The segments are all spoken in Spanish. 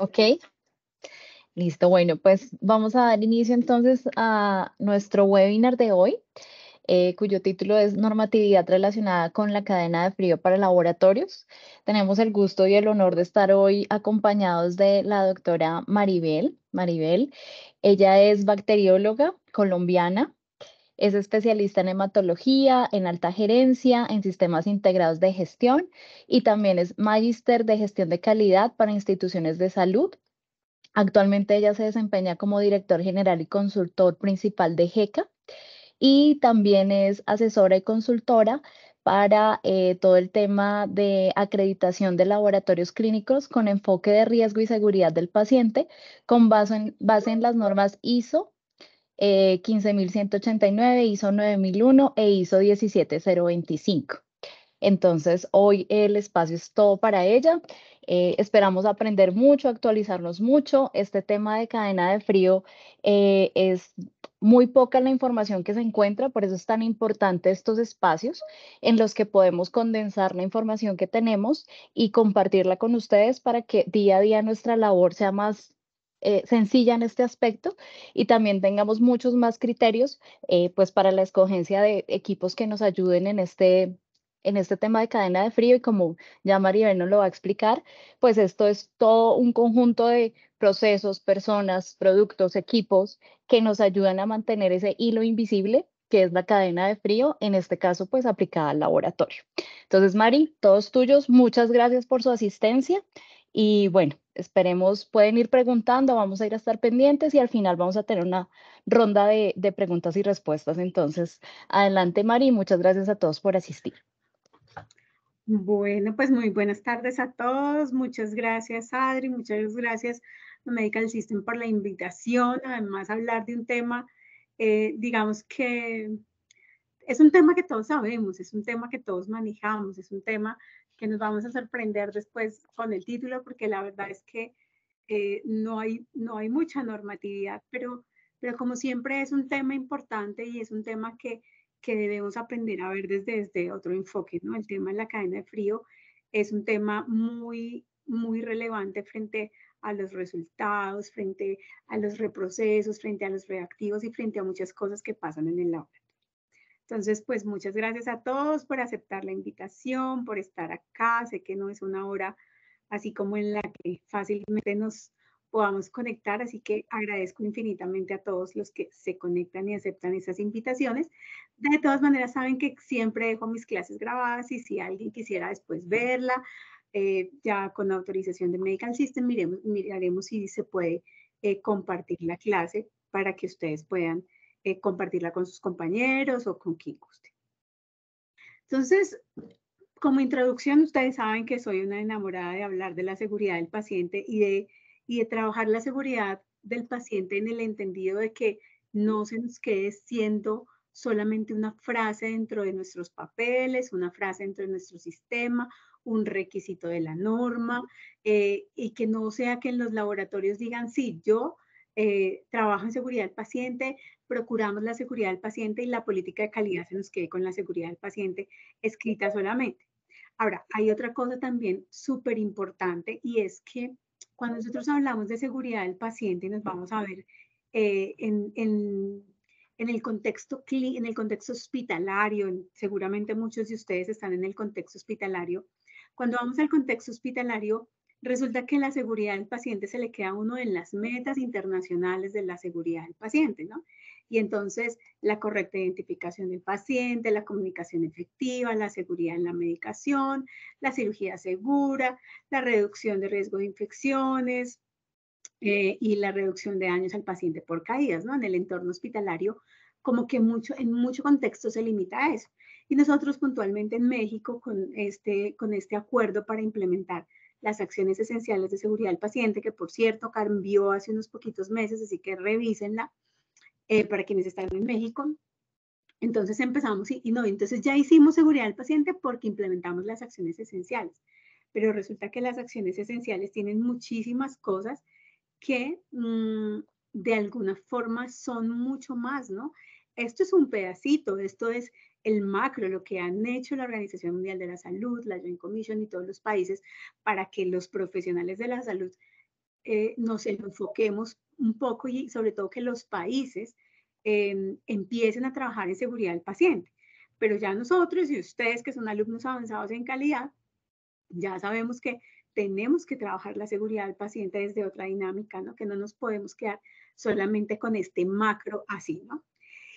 Ok. Listo, bueno, pues vamos a dar inicio entonces a nuestro webinar de hoy, eh, cuyo título es Normatividad relacionada con la cadena de frío para laboratorios. Tenemos el gusto y el honor de estar hoy acompañados de la doctora Maribel. Maribel, ella es bacterióloga colombiana, es especialista en hematología, en alta gerencia, en sistemas integrados de gestión y también es magíster de gestión de calidad para instituciones de salud. Actualmente ella se desempeña como director general y consultor principal de GECA y también es asesora y consultora para eh, todo el tema de acreditación de laboratorios clínicos con enfoque de riesgo y seguridad del paciente con base en las normas ISO 15.189, eh, hizo 9001 e hizo 17025. Entonces, hoy el espacio es todo para ella. Eh, esperamos aprender mucho, actualizarnos mucho. Este tema de cadena de frío eh, es muy poca la información que se encuentra, por eso es tan importante estos espacios en los que podemos condensar la información que tenemos y compartirla con ustedes para que día a día nuestra labor sea más eh, sencilla en este aspecto y también tengamos muchos más criterios eh, pues para la escogencia de equipos que nos ayuden en este en este tema de cadena de frío y como ya María nos lo va a explicar, pues esto es todo un conjunto de procesos, personas, productos, equipos que nos ayudan a mantener ese hilo invisible que es la cadena de frío, en este caso pues aplicada al laboratorio. Entonces, Mari, todos tuyos, muchas gracias por su asistencia y bueno, esperemos, pueden ir preguntando, vamos a ir a estar pendientes y al final vamos a tener una ronda de, preguntas y respuestas. Entonces, adelante Mari, muchas gracias a todos por asistir. Bueno, pues muy buenas tardes a todos. Muchas gracias, Adri. Muchas gracias a Medical System por la invitación. Además, hablar de un tema, eh, digamos que es un tema que todos sabemos, es un tema que todos manejamos, es un tema que nos vamos a sorprender después con el título, porque la verdad es que eh, no, hay, no hay mucha normatividad, pero, pero como siempre es un tema importante y es un tema que, debemos aprender a ver desde, otro enfoque, ¿no? El tema de la cadena de frío es un tema muy, muy relevante frente a los resultados, frente a los reprocesos, frente a los reactivos y frente a muchas cosas que pasan en el aula. Entonces, pues muchas gracias a todos por aceptar la invitación, por estar acá. Sé que no es una hora así como en la que fácilmente nos podamos conectar, así que agradezco infinitamente a todos los que se conectan y aceptan esas invitaciones. De todas maneras, saben que siempre dejo mis clases grabadas y si alguien quisiera después verla, eh, ya con autorización de Medical System, miremos, miraremos si se puede eh, compartir la clase para que ustedes puedan eh, compartirla con sus compañeros o con quien guste. Entonces, como introducción, ustedes saben que soy una enamorada de hablar de la seguridad del paciente y de, trabajar la seguridad del paciente en el entendido de que no se nos quede siendo solamente una frase dentro de nuestros papeles, una frase dentro de nuestro sistema, un requisito de la norma, eh, y que no sea que en los laboratorios digan, sí, yo eh, trabajo en seguridad del paciente, procuramos la seguridad del paciente y la política de calidad se nos quede con la seguridad del paciente escrita solamente. Ahora, hay otra cosa también súper importante y es que cuando nosotros hablamos de seguridad del paciente nos vamos a ver eh, en, el contexto en el contexto hospitalario, seguramente muchos de ustedes están en el contexto hospitalario. Cuando vamos al contexto hospitalario, resulta que la seguridad del paciente se le queda uno de las metas internacionales de la seguridad del paciente, ¿no? Y entonces la correcta identificación del paciente, la comunicación efectiva, la seguridad en la medicación, la cirugía segura, la reducción de riesgo de infecciones eh, y la reducción de daños al paciente por caídas, ¿no? En el entorno hospitalario, como que mucho, en mucho contexto se limita a eso. Y nosotros puntualmente en México, con este, con este acuerdo para implementar las acciones esenciales de seguridad del paciente, que por cierto cambió hace unos poquitos meses, así que revísenla eh, para quienes están en México. Entonces empezamos y, no, entonces ya hicimos seguridad al paciente porque implementamos las acciones esenciales, pero resulta que las acciones esenciales tienen muchísimas cosas que mm, de alguna forma son mucho más, ¿no? Esto es un pedacito, esto es el macro, lo que han hecho la Organización Mundial de la Salud, la Joint Commission y todos los países para que los profesionales de la salud eh, nos enfoquemos un poco y sobre todo que los países Em, empiecen a trabajar en seguridad del paciente. Pero ya nosotros y ustedes que son alumnos avanzados en calidad, ya sabemos que tenemos que trabajar la seguridad del paciente desde otra dinámica, ¿no? Que no nos podemos quedar solamente con este macro así, ¿no?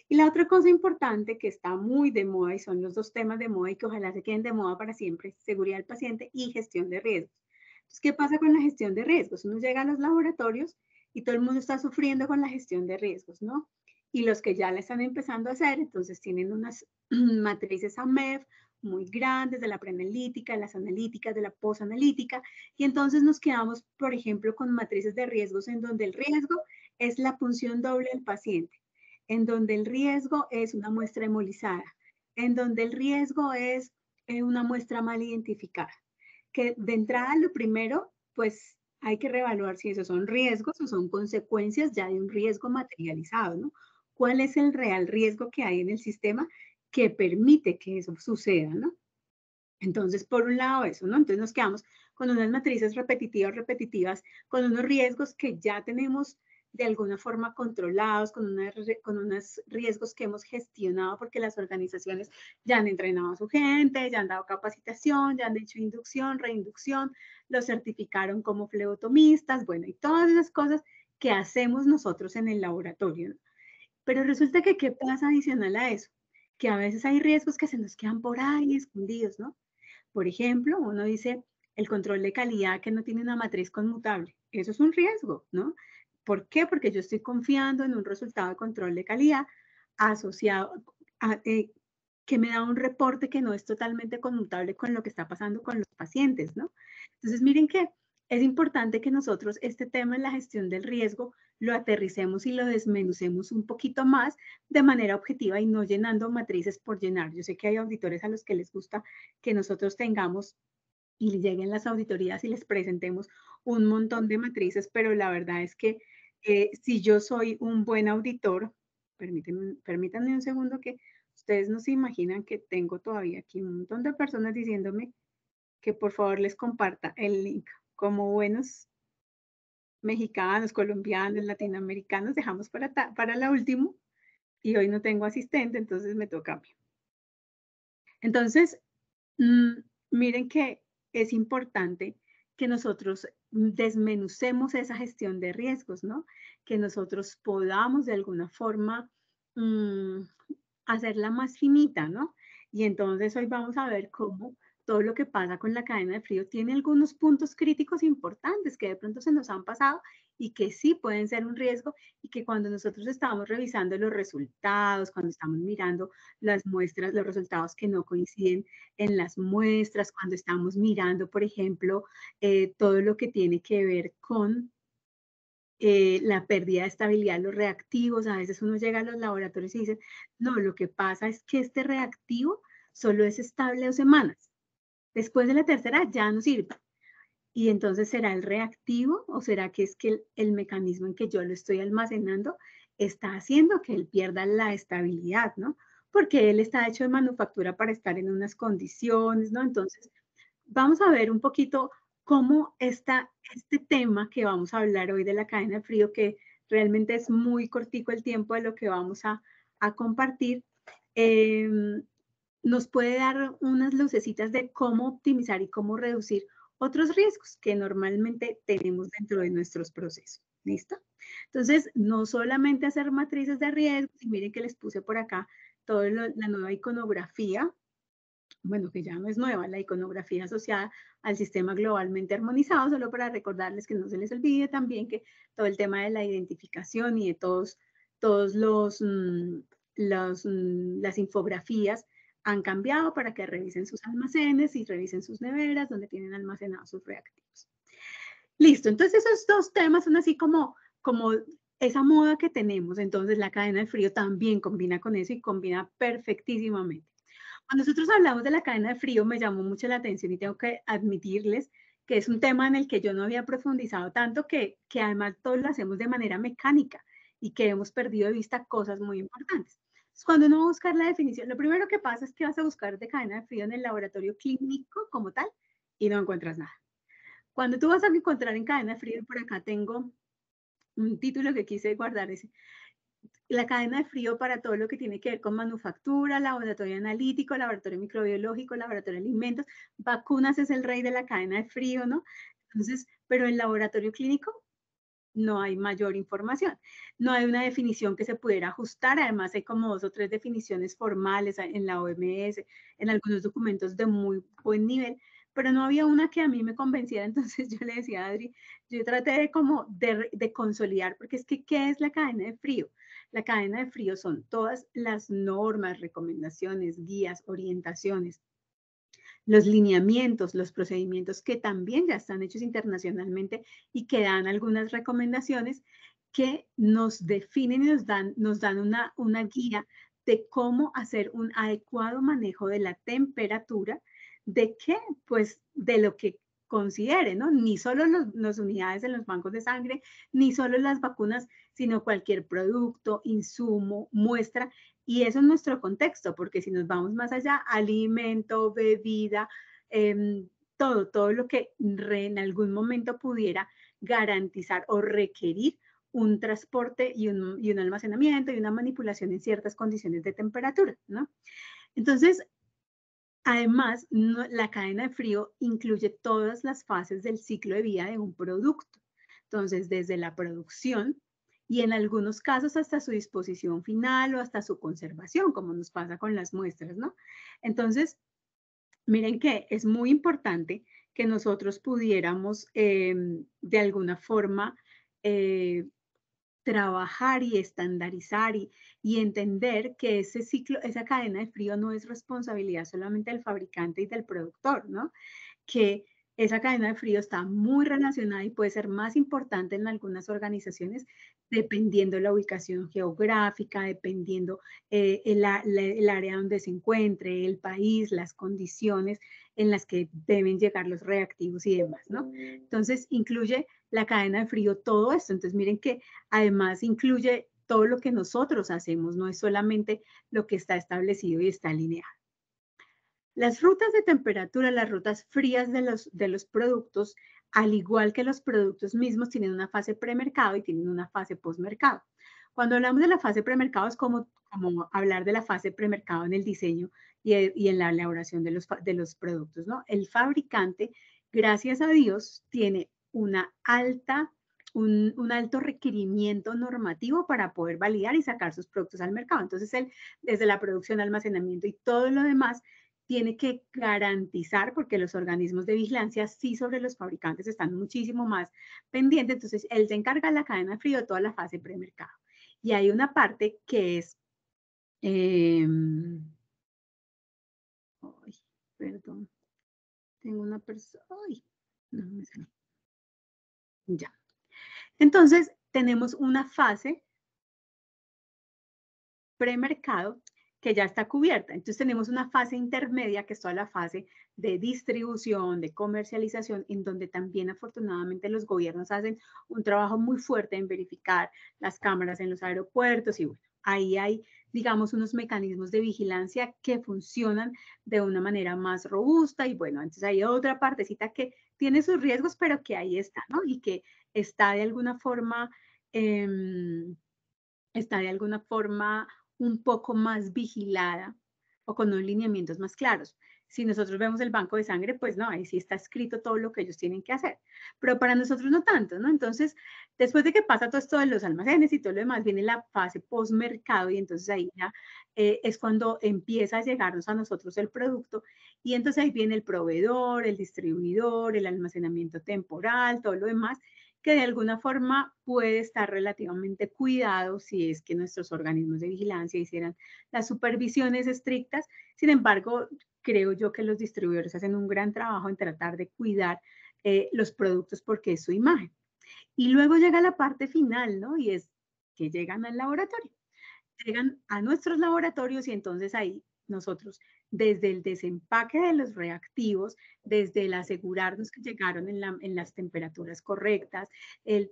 Y la otra cosa importante que está muy de moda y son los dos temas de moda y que ojalá se queden de moda para siempre, seguridad del paciente y gestión de riesgos. Entonces, ¿qué pasa con la gestión de riesgos? Uno llega a los laboratorios y todo el mundo está sufriendo con la gestión de riesgos, ¿no? y los que ya la están empezando a hacer, entonces tienen unas matrices AMEF muy grandes de la preanalítica, de las analíticas, de la posanalítica, y entonces nos quedamos, por ejemplo, con matrices de riesgos en donde el riesgo es la punción doble del paciente, en donde el riesgo es una muestra hemolizada, en donde el riesgo es eh, una muestra mal identificada, que de entrada lo primero, pues hay que reevaluar si esos son riesgos o son consecuencias ya de un riesgo materializado, ¿no? cuál es el real riesgo que hay en el sistema que permite que eso suceda, ¿no? Entonces, por un lado eso, ¿no? Entonces nos quedamos con unas matrices repetitivas, repetitivas, con unos riesgos que ya tenemos de alguna forma controlados, con, con unos riesgos que hemos gestionado porque las organizaciones ya han entrenado a su gente, ya han dado capacitación, ya han hecho inducción, reinducción, los certificaron como fleotomistas, bueno, y todas esas cosas que hacemos nosotros en el laboratorio. ¿no? Pero resulta que, ¿qué pasa adicional a eso? Que a veces hay riesgos que se nos quedan por ahí escondidos, ¿no? Por ejemplo, uno dice el control de calidad que no tiene una matriz conmutable. Eso es un riesgo, ¿no? ¿Por qué? Porque yo estoy confiando en un resultado de control de calidad asociado, a, eh, que me da un reporte que no es totalmente conmutable con lo que está pasando con los pacientes, ¿no? Entonces, miren qué es importante que nosotros este tema en la gestión del riesgo lo aterricemos y lo desmenucemos un poquito más de manera objetiva y no llenando matrices por llenar. Yo sé que hay auditores a los que les gusta que nosotros tengamos y lleguen las auditorías y les presentemos un montón de matrices, pero la verdad es que eh, si yo soy un buen auditor, permítanme un segundo que ustedes no se imaginan que tengo todavía aquí un montón de personas diciéndome que por favor les comparta el link como buenos mexicanos, colombianos, latinoamericanos, dejamos para, para la última y hoy no tengo asistente, entonces me toca a mí. Entonces, mm, miren que es importante que nosotros desmenucemos esa gestión de riesgos, ¿no? Que nosotros podamos de alguna forma mm, hacerla más finita, ¿no? Y entonces hoy vamos a ver cómo todo lo que pasa con la cadena de frío tiene algunos puntos críticos importantes que de pronto se nos han pasado y que sí pueden ser un riesgo y que cuando nosotros estamos revisando los resultados, cuando estamos mirando las muestras, los resultados que no coinciden en las muestras, cuando estamos mirando, por ejemplo, eh, todo lo que tiene que ver con eh, la pérdida de estabilidad de los reactivos, a veces uno llega a los laboratorios y dice, no, lo que pasa es que este reactivo solo es estable dos semanas Después de la tercera ya no sirve. Y entonces será el reactivo o será que es que el, mecanismo en que yo lo estoy almacenando está haciendo que él pierda la estabilidad, ¿no? Porque él está hecho de manufactura para estar en unas condiciones, ¿no? Entonces, vamos a ver un poquito cómo está este tema que vamos a hablar hoy de la cadena de frío, que realmente es muy cortico el tiempo de lo que vamos a, compartir. Em, nos puede dar unas lucecitas de cómo optimizar y cómo reducir otros riesgos que normalmente tenemos dentro de nuestros procesos. ¿Listo? Entonces, no solamente hacer matrices de riesgos, y miren que les puse por acá toda la nueva iconografía, bueno, que ya no es nueva, la iconografía asociada al sistema globalmente armonizado, solo para recordarles que no se les olvide también que todo el tema de la identificación y de todos, todos los, mm, los, mm, las infografías han cambiado para que revisen sus almacenes y revisen sus neveras donde tienen almacenados sus reactivos. Listo, entonces esos dos temas son así como, como esa moda que tenemos, entonces la cadena de frío también combina con eso y combina perfectísimamente. Cuando nosotros hablamos de la cadena de frío me llamó mucho la atención y tengo que admitirles que es un tema en el que yo no había profundizado tanto, que, que además todos lo hacemos de manera mecánica y que hemos perdido de vista cosas muy importantes cuando uno va a buscar la definición, lo primero que pasa es que vas a buscar de cadena de frío en el laboratorio clínico como tal y no encuentras nada. Cuando tú vas a encontrar en cadena de frío, por acá tengo un título que quise guardar, dice, la cadena de frío para todo lo que tiene que ver con manufactura, laboratorio analítico, laboratorio microbiológico, laboratorio de alimentos, vacunas es el rey de la cadena de frío, ¿no? Entonces, pero el laboratorio clínico no hay mayor información. No hay una definición que se pudiera ajustar. Además, hay como dos o tres definiciones formales en la OMS, en algunos documentos de muy buen nivel, pero no había una que a mí me convenciera. Entonces yo le decía a Adri, yo traté de como de consolidar, porque es que, ¿qué es la cadena de frío? La cadena de frío son todas las normas, recomendaciones, guías, orientaciones, los lineamientos, los procedimientos que también ya están hechos internacionalmente y que dan algunas recomendaciones que nos definen y nos dan, nos dan una, una guía de cómo hacer un adecuado manejo de la temperatura, de qué, pues de lo que considere, ¿no? Ni solo las unidades en los bancos de sangre, ni solo las vacunas, sino cualquier producto, insumo, muestra y eso es nuestro contexto, porque si nos vamos más allá, alimento, bebida, em, todo, todo lo que en algún momento pudiera garantizar o requerir un transporte y un, almacenamiento y una manipulación en ciertas condiciones de temperatura, ¿no? Entonces, además, la cadena de frío incluye todas las fases del ciclo de vida de un producto. Entonces, desde la producción, y en algunos casos hasta su disposición final o hasta su conservación, como nos pasa con las muestras, ¿no? Entonces, miren que es muy importante que nosotros pudiéramos em, de alguna forma eh, trabajar y estandarizar y, y, entender que ese ciclo, esa cadena de frío no es responsabilidad solamente del fabricante y del productor, ¿no? Que esa cadena de frío está muy relacionada y puede ser más importante en algunas organizaciones dependiendo la ubicación geográfica, dependiendo eh, el, el, área donde se encuentre, el país, las condiciones en las que deben llegar los reactivos y demás, ¿no? Entonces, incluye la cadena de frío, todo esto. Entonces, miren que además incluye todo lo que nosotros hacemos, no es solamente lo que está establecido y está alineado. Las rutas de temperatura, las rutas frías de los, de los productos, al igual que los productos mismos, tienen una fase premercado y tienen una fase postmercado. Cuando hablamos de la fase premercado es como, como hablar de la fase premercado en el diseño y, y en la elaboración de los, de los productos, ¿no? El fabricante, gracias a Dios, tiene una alta, un, un, alto requerimiento normativo para poder validar y sacar sus productos al mercado. Entonces, él, desde la producción, almacenamiento y todo lo demás, tiene que garantizar, porque los organismos de vigilancia sí sobre los fabricantes están muchísimo más pendientes, entonces él se encarga de la cadena de frío toda la fase premercado. Y hay una parte que es... Em, ay, perdón. Tengo una persona... no me Ya. Entonces, tenemos una fase premercado que ya está cubierta. Entonces tenemos una fase intermedia que es toda la fase de distribución, de comercialización, en donde también afortunadamente los gobiernos hacen un trabajo muy fuerte en verificar las cámaras en los aeropuertos y bueno, ahí hay, digamos, unos mecanismos de vigilancia que funcionan de una manera más robusta y bueno, entonces hay otra partecita que tiene sus riesgos, pero que ahí está, ¿no? Y que está de alguna forma, em, está de alguna forma un poco más vigilada o con unos lineamientos más claros. Si nosotros vemos el banco de sangre, pues no, ahí sí está escrito todo lo que ellos tienen que hacer, pero para nosotros no tanto, ¿no? Entonces, después de que pasa todo esto de los almacenes y todo lo demás, viene la fase postmercado y entonces ahí ya eh, es cuando empieza a llegarnos a nosotros el producto y entonces ahí viene el proveedor, el distribuidor, el almacenamiento temporal, todo lo demás que de alguna forma puede estar relativamente cuidado si es que nuestros organismos de vigilancia hicieran las supervisiones estrictas. Sin embargo, creo yo que los distribuidores hacen un gran trabajo en tratar de cuidar eh, los productos porque es su imagen. Y luego llega la parte final, ¿no? Y es que llegan al laboratorio. Llegan a nuestros laboratorios y entonces ahí nosotros desde el desempaque de los reactivos, desde el asegurarnos que llegaron en, las temperaturas correctas,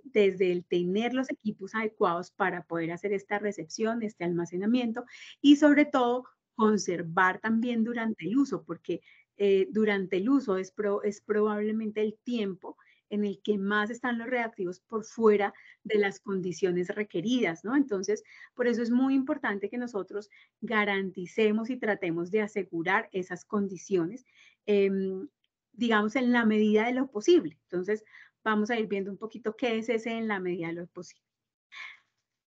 desde el tener los equipos adecuados para poder hacer esta recepción, este almacenamiento y sobre todo conservar también durante el uso, porque eh, durante el uso es probablemente el tiempo en el que más están los reactivos por fuera de las condiciones requeridas, ¿no? Entonces, por eso es muy importante que nosotros garanticemos y tratemos de asegurar esas condiciones, em, digamos, en la medida de lo posible. Entonces, vamos a ir viendo un poquito qué es ese en la medida de lo posible.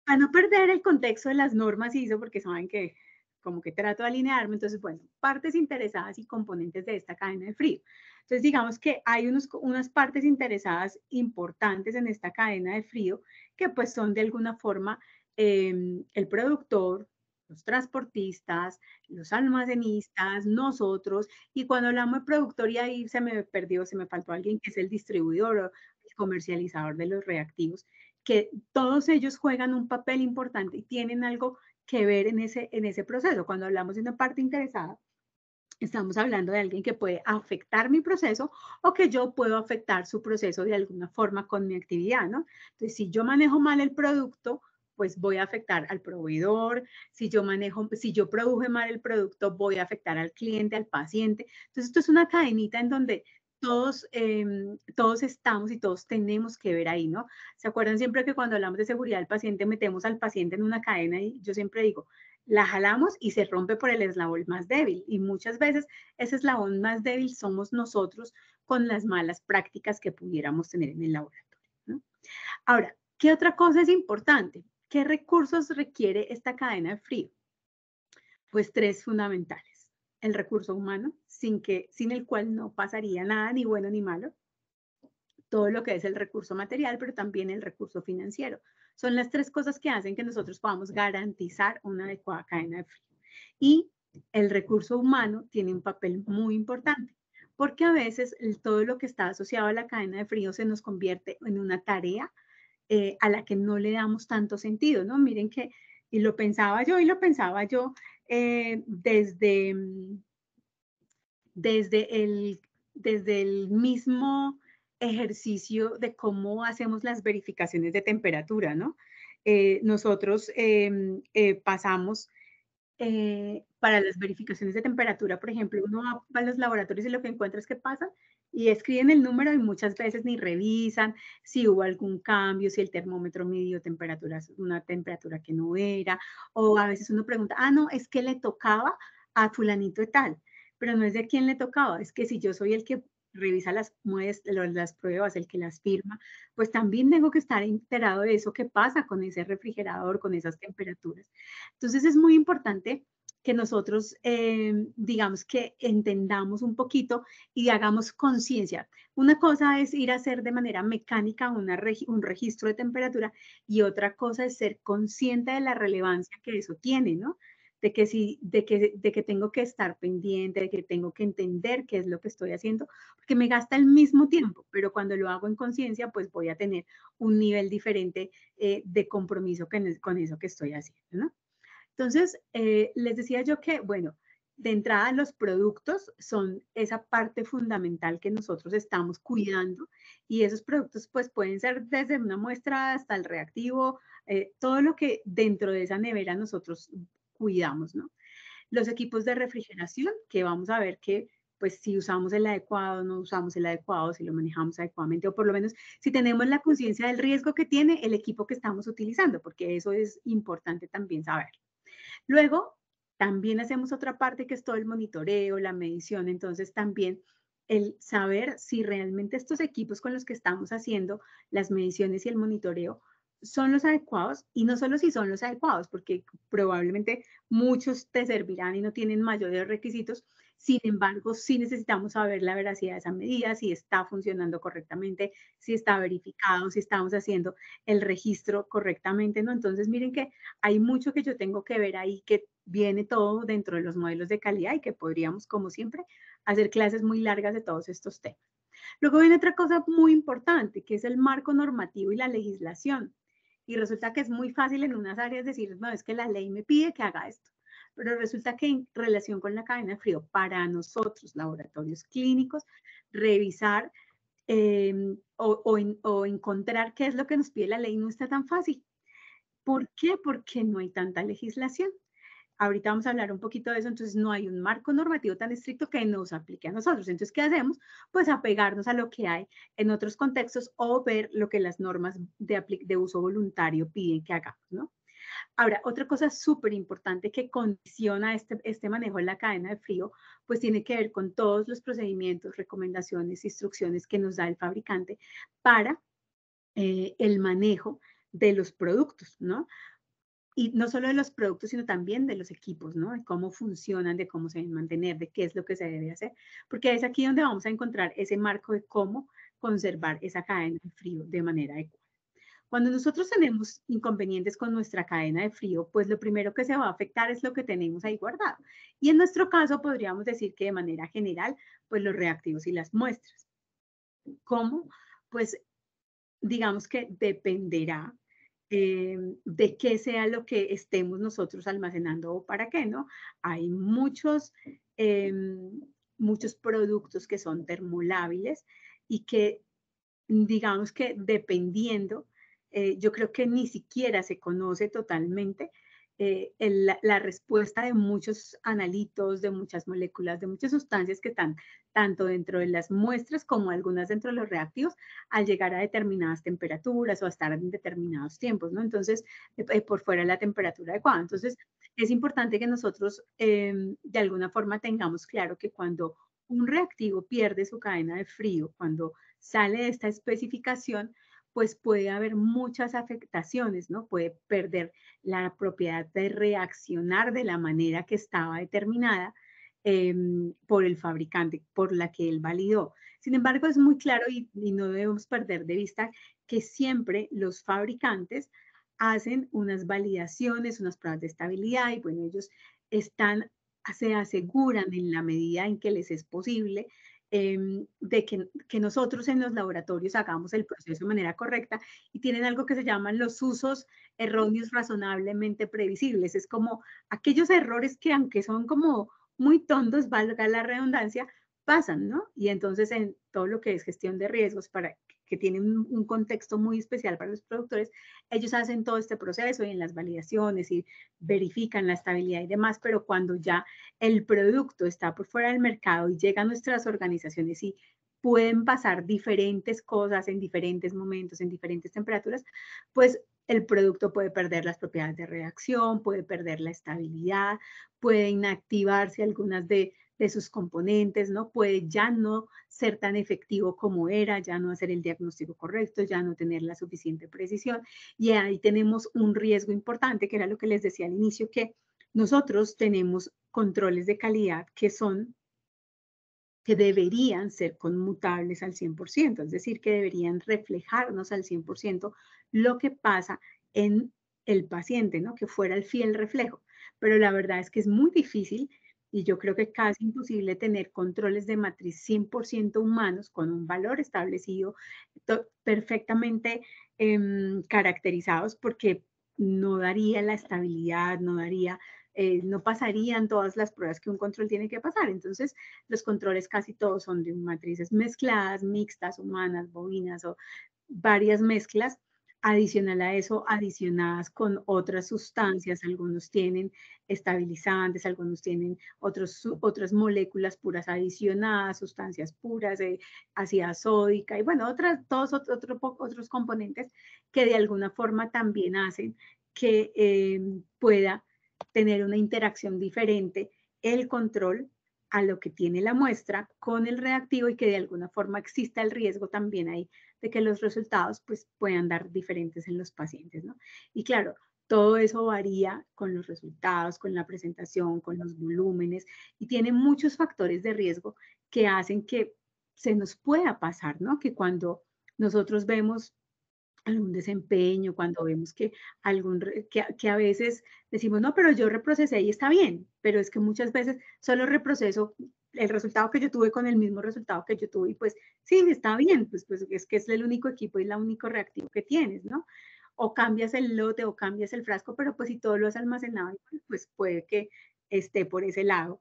Para no perder el contexto de las normas y eso porque saben que como que trato de alinearme, entonces, bueno, partes interesadas y componentes de esta cadena de frío. Entonces, digamos que hay unos, unas partes interesadas importantes en esta cadena de frío que pues son de alguna forma em, el productor, los transportistas, los almacenistas, nosotros, y cuando hablamos de productor y ahí se me perdió, se me faltó alguien que es el distribuidor o el comercializador de los reactivos, que todos ellos juegan un papel importante y tienen algo que ver en ese, en ese proceso. Cuando hablamos de una parte interesada, Estamos hablando de alguien que puede afectar mi proceso o que yo puedo afectar su proceso de alguna forma con mi actividad, ¿no? Entonces, si yo manejo mal el producto, pues voy a afectar al proveedor, si yo manejo, si yo produje mal el producto, voy a afectar al cliente, al paciente. Entonces, esto es una cadenita en donde todos, em, todos estamos y todos tenemos que ver ahí, ¿no? ¿Se acuerdan siempre que cuando hablamos de seguridad del paciente metemos al paciente en una cadena y yo siempre digo, la jalamos y se rompe por el eslabón más débil. Y muchas veces ese eslabón más débil somos nosotros con las malas prácticas que pudiéramos tener en el laboratorio. Ahora, ¿qué otra cosa es importante? ¿Qué recursos requiere esta cadena de frío? Pues tres fundamentales. El recurso humano, sin, que, sin el cual no pasaría nada, ni bueno ni malo. Todo lo que es el recurso material, pero también el recurso financiero son las tres cosas que hacen que nosotros podamos garantizar una adecuada cadena de frío. Y el recurso humano tiene un papel muy importante, porque a veces todo lo que está asociado a la cadena de frío se nos convierte en una tarea eh, a la que no le damos tanto sentido, ¿no? Miren que, y lo pensaba yo, y lo pensaba yo eh, desde, mm, desde, el, desde el mismo ejercicio de cómo hacemos las verificaciones de temperatura, ¿no? Eh, nosotros em, eh, pasamos eh, para las verificaciones de temperatura, por ejemplo, uno va a los laboratorios y lo que encuentra es que pasa y escriben el número y muchas veces ni revisan si hubo algún cambio, si el termómetro midió temperaturas, una temperatura que no era, o a veces uno pregunta, ah, no, es que le tocaba a fulanito y tal, pero no es de quién le tocaba, es que si yo soy el que revisa las, las pruebas, el que las firma, pues también tengo que estar enterado de eso que pasa con ese refrigerador, con esas temperaturas. Entonces es muy importante que nosotros, em, digamos, que entendamos un poquito y hagamos conciencia. Una cosa es ir a hacer de manera mecánica un registro de temperatura y otra cosa es ser consciente de la relevancia que eso tiene, ¿no? de que, si, de, que, de que tengo que estar pendiente, de que tengo que entender qué es lo que estoy haciendo, porque me gasta el mismo tiempo, pero cuando lo hago en conciencia, pues voy a tener un nivel diferente eh, de compromiso con, con, eso que estoy haciendo, ¿no? Entonces, eh, les decía yo que, bueno, de entrada los productos son esa parte fundamental que nosotros estamos cuidando y esos productos pues pueden ser desde una muestra hasta el reactivo, eh, todo lo que dentro de esa nevera nosotros cuidamos, ¿no? Los equipos de refrigeración, que vamos a ver que pues si usamos el adecuado, no usamos el adecuado, si lo manejamos adecuadamente o por lo menos si tenemos la conciencia del riesgo que tiene el equipo que estamos utilizando, porque eso es importante también saber. Luego, también hacemos otra parte que es todo el monitoreo, la medición, entonces también el saber si realmente estos equipos con los que estamos haciendo las mediciones y el monitoreo son los adecuados y no solo si son los adecuados, porque probablemente muchos te servirán y no tienen mayores requisitos. Sin embargo, sí necesitamos saber la veracidad de esa medida, si está funcionando correctamente, si está verificado, si estamos haciendo el registro correctamente, ¿no? Entonces, miren que hay mucho que yo tengo que ver ahí, que viene todo dentro de los modelos de calidad y que podríamos, como siempre, hacer clases muy largas de todos estos temas. Luego viene otra cosa muy importante, que es el marco normativo y la legislación y resulta que es muy fácil en unas áreas decir, no, es que la ley me pide que haga esto. Pero resulta que en relación con la cadena de frío, para nosotros, laboratorios clínicos, revisar em, o, o encontrar qué es lo que nos pide la ley no está tan fácil. ¿Por qué? Porque no hay tanta legislación. Ahorita vamos a hablar un poquito de eso, entonces no hay un marco normativo tan estricto que nos aplique a nosotros. Entonces, ¿qué hacemos? Pues apegarnos a lo que hay en otros contextos o ver lo que las normas de, uso voluntario piden que hagamos, ¿no? Ahora, otra cosa súper importante que condiciona este, este manejo en la cadena de frío, pues tiene que ver con todos los procedimientos, recomendaciones, instrucciones que nos da el fabricante para eh, el manejo de los productos, ¿no? y no solo de los productos, sino también de los equipos, ¿no? De cómo funcionan, de cómo se deben mantener, de qué es lo que se debe hacer, porque es aquí donde vamos a encontrar ese marco de cómo conservar esa cadena de frío de manera adecuada. Cuando nosotros tenemos inconvenientes con nuestra cadena de frío, pues lo primero que se va a afectar es lo que tenemos ahí guardado. Y en nuestro caso podríamos decir que de manera general, pues los reactivos y las muestras. ¿Cómo? Pues digamos que dependerá eh, de qué sea lo que estemos nosotros almacenando o para qué, ¿no? Hay muchos, em, muchos productos que son termolábiles y que, digamos que dependiendo, eh, yo creo que ni siquiera se conoce totalmente eh, la respuesta de muchos analitos, de muchas moléculas, de muchas sustancias que están tanto dentro de las muestras como algunas dentro de los reactivos al llegar a determinadas temperaturas o a estar en determinados tiempos, ¿no? Entonces, eh, eh, por fuera de la temperatura adecuada. Entonces, es importante que nosotros em, de alguna forma tengamos claro que cuando un reactivo pierde su cadena de frío, cuando sale de esta especificación, pues puede haber muchas afectaciones, ¿no? Puede perder la propiedad de reaccionar de la manera que estaba determinada em, por el fabricante, por la que él validó. Sin embargo, es muy claro y, y no debemos perder de vista que siempre los fabricantes hacen unas validaciones, unas pruebas de estabilidad y bueno, ellos están, se aseguran en la medida en que les es posible Em, de que, que, nosotros en los laboratorios hagamos el proceso de manera correcta y tienen algo que se llaman los usos erróneos razonablemente previsibles. Es como aquellos errores que aunque son como muy tontos, valga la redundancia, pasan, ¿no? Y entonces en todo lo que es gestión de riesgos para que tienen un contexto muy especial para los productores, ellos hacen todo este proceso y en las validaciones y verifican la estabilidad y demás, pero cuando ya el producto está por fuera del mercado y llega a nuestras organizaciones y pueden pasar diferentes cosas en diferentes momentos, en diferentes temperaturas, pues el producto puede perder las propiedades de reacción, puede perder la estabilidad, pueden inactivarse algunas de de sus componentes, ¿no? Puede ya no ser tan efectivo como era, ya no hacer el diagnóstico correcto, ya no tener la suficiente precisión. Y ahí tenemos un riesgo importante, que era lo que les decía al inicio, que nosotros tenemos controles de calidad que son que deberían ser conmutables al 100%, es decir, que deberían reflejarnos al 100% lo que pasa en el paciente, ¿no? Que fuera el fiel reflejo. Pero la verdad es que es muy difícil y yo creo que es casi imposible tener controles de matriz 100% humanos con un valor establecido perfectamente em, caracterizados porque no daría la estabilidad, no daría eh, no pasarían todas las pruebas que un control tiene que pasar. Entonces, los controles casi todos son de matrices mezcladas, mixtas, humanas, bovinas o varias mezclas adicional a eso, adicionadas con otras sustancias. Algunos tienen estabilizantes, algunos tienen otras moléculas puras adicionadas, sustancias puras, eh, sódica y bueno, otras, todos otros componentes que de alguna forma también hacen que eh, pueda tener una interacción diferente el control a lo que tiene la muestra con el reactivo y que de alguna forma exista el riesgo también ahí de que los resultados pues puedan dar diferentes en los pacientes, ¿no? Y claro, todo eso varía con los resultados, con la presentación, con los volúmenes y tiene muchos factores de riesgo que hacen que se nos pueda pasar, ¿no? Que cuando nosotros vemos algún desempeño, cuando vemos que, algún, que, a veces decimos, no, pero yo reprocesé y está bien, pero es que muchas veces solo reproceso el resultado que yo tuve con el mismo resultado que yo tuve y pues sí, está bien, pues, pues es que es el único equipo y el único reactivo que tienes, ¿no? O cambias el lote o cambias el frasco, pero pues si todo lo has almacenado, pues puede que esté por ese lado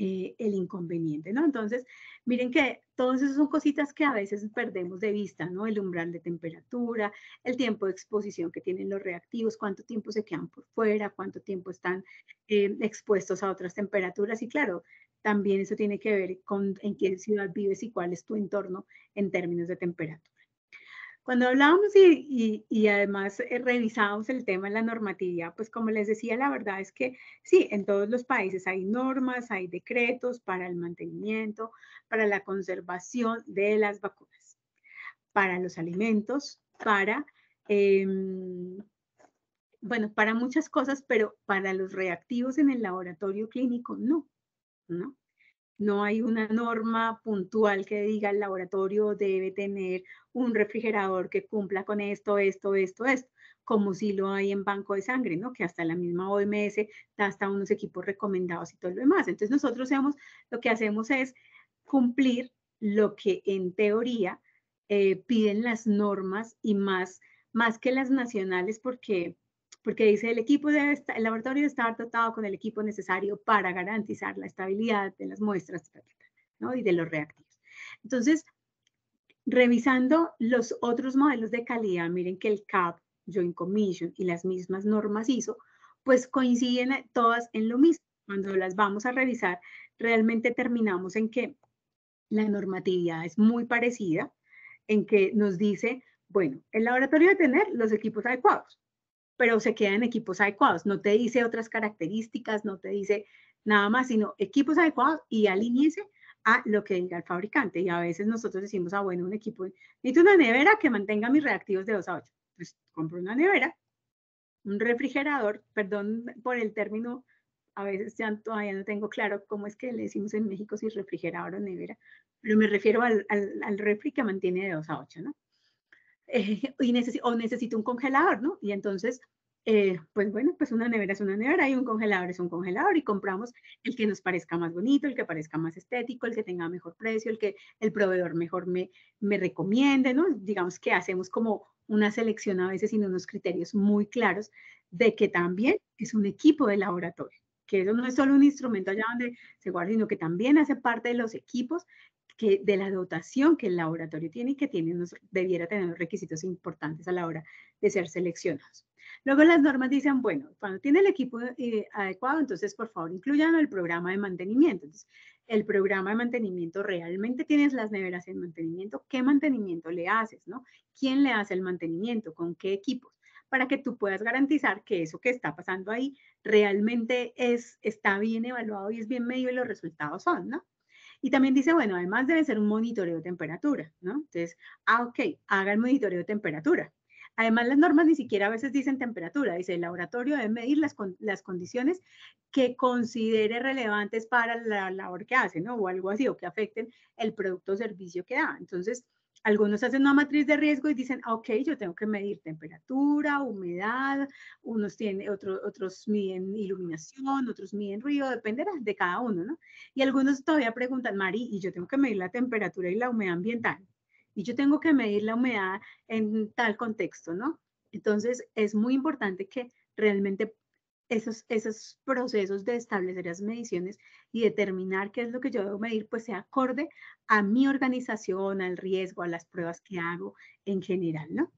eh, el inconveniente, ¿no? Entonces, miren que todas esas son cositas que a veces perdemos de vista, ¿no? El umbral de temperatura, el tiempo de exposición que tienen los reactivos, cuánto tiempo se quedan por fuera, cuánto tiempo están eh, expuestos a otras temperaturas y claro, también eso tiene que ver con en qué ciudad vives y cuál es tu entorno en términos de temperatura. Cuando hablábamos y, y, además eh, revisábamos el tema de la normatividad, pues como les decía, la verdad es que sí, en todos los países hay normas, hay decretos para el mantenimiento, para la conservación de las vacunas, para los alimentos, para... Em, bueno, para muchas cosas, pero para los reactivos en el laboratorio clínico no, ¿no? No hay una norma puntual que diga el laboratorio debe tener un refrigerador que cumpla con esto, esto, esto, esto, como si lo hay en banco de sangre, ¿no? Que hasta la misma OMS da hasta unos equipos recomendados y todo lo demás. Entonces nosotros lo que hacemos es cumplir lo que en teoría eh, piden las normas y más, más que las nacionales, porque porque dice el equipo debe el laboratorio debe estar dotado con el equipo necesario para garantizar la estabilidad de las muestras y de los reactivos. Entonces, revisando los otros modelos de calidad, miren que el CAP, Joint Commission y las mismas normas ISO, pues coinciden eh, todas en lo mismo. Cuando las vamos a revisar, realmente terminamos en que la normatividad es muy parecida, en que nos dice, bueno, el laboratorio debe tener los equipos adecuados, pero se queda en equipos adecuados. No te dice otras características, no te dice nada más, sino equipos adecuados y alíñese a lo que diga el fabricante. Y a veces nosotros decimos, ah, bueno, un equipo, necesito una nevera que mantenga mis reactivos de 2 a 8. Pues compro una nevera, un refrigerador, perdón por el término, a veces ya todavía no tengo claro cómo es que le decimos en México si refrigerador o nevera, pero me refiero al, al, al refri que mantiene de 2 a 8, ¿no? Eh, y o necesito un congelador, ¿no? Y entonces, eh, pues bueno, pues una nevera es una nevera y un congelador es un congelador y compramos el que nos parezca más bonito, el que parezca más estético, el que tenga mejor precio, el que el proveedor mejor me, me recomiende, ¿no? Digamos que hacemos como una selección a veces sino unos criterios muy claros de que también es un equipo de laboratorio que eso no es solo un instrumento allá donde se guarda, sino que también hace parte de los equipos de la dotación que el laboratorio tiene y que tiene debiera tener requisitos importantes a la hora de ser seleccionados. Luego las normas dicen, bueno, cuando tiene el equipo eh, adecuado, entonces por favor incluyan el programa de mantenimiento. Entonces, el programa de mantenimiento, ¿realmente tienes las neveras en mantenimiento? ¿Qué mantenimiento le haces? ¿no? ¿Quién le hace el mantenimiento? ¿Con qué equipos? Para que tú puedas garantizar que eso que está pasando ahí realmente es, está bien evaluado y es bien medio y los resultados son, ¿no? Y también dice, bueno, además debe ser un monitoreo de temperatura, ¿no? Entonces, ah, ok, haga el monitoreo de temperatura. Además, las normas ni siquiera a veces dicen temperatura, dice el laboratorio debe medir las, con, las condiciones que considere relevantes para la labor que hace, ¿no? O algo así, o que afecten el producto o servicio que da. Entonces, algunos hacen una matriz de riesgo y dicen, ah, ok, yo tengo que medir temperatura, humedad, unos otros miden iluminación, otros miden ruido, Dependerá de cada uno, ¿no? Y algunos todavía preguntan, Mari, y yo tengo que medir la temperatura y la humedad ambiental, y yo tengo que medir la humedad en tal contexto, ¿no? Entonces, es muy importante que realmente esos, procesos de establecer las mediciones y determinar qué es lo que yo debo medir, pues se acorde a mi organización, al riesgo, a las pruebas que hago en general, ¿no?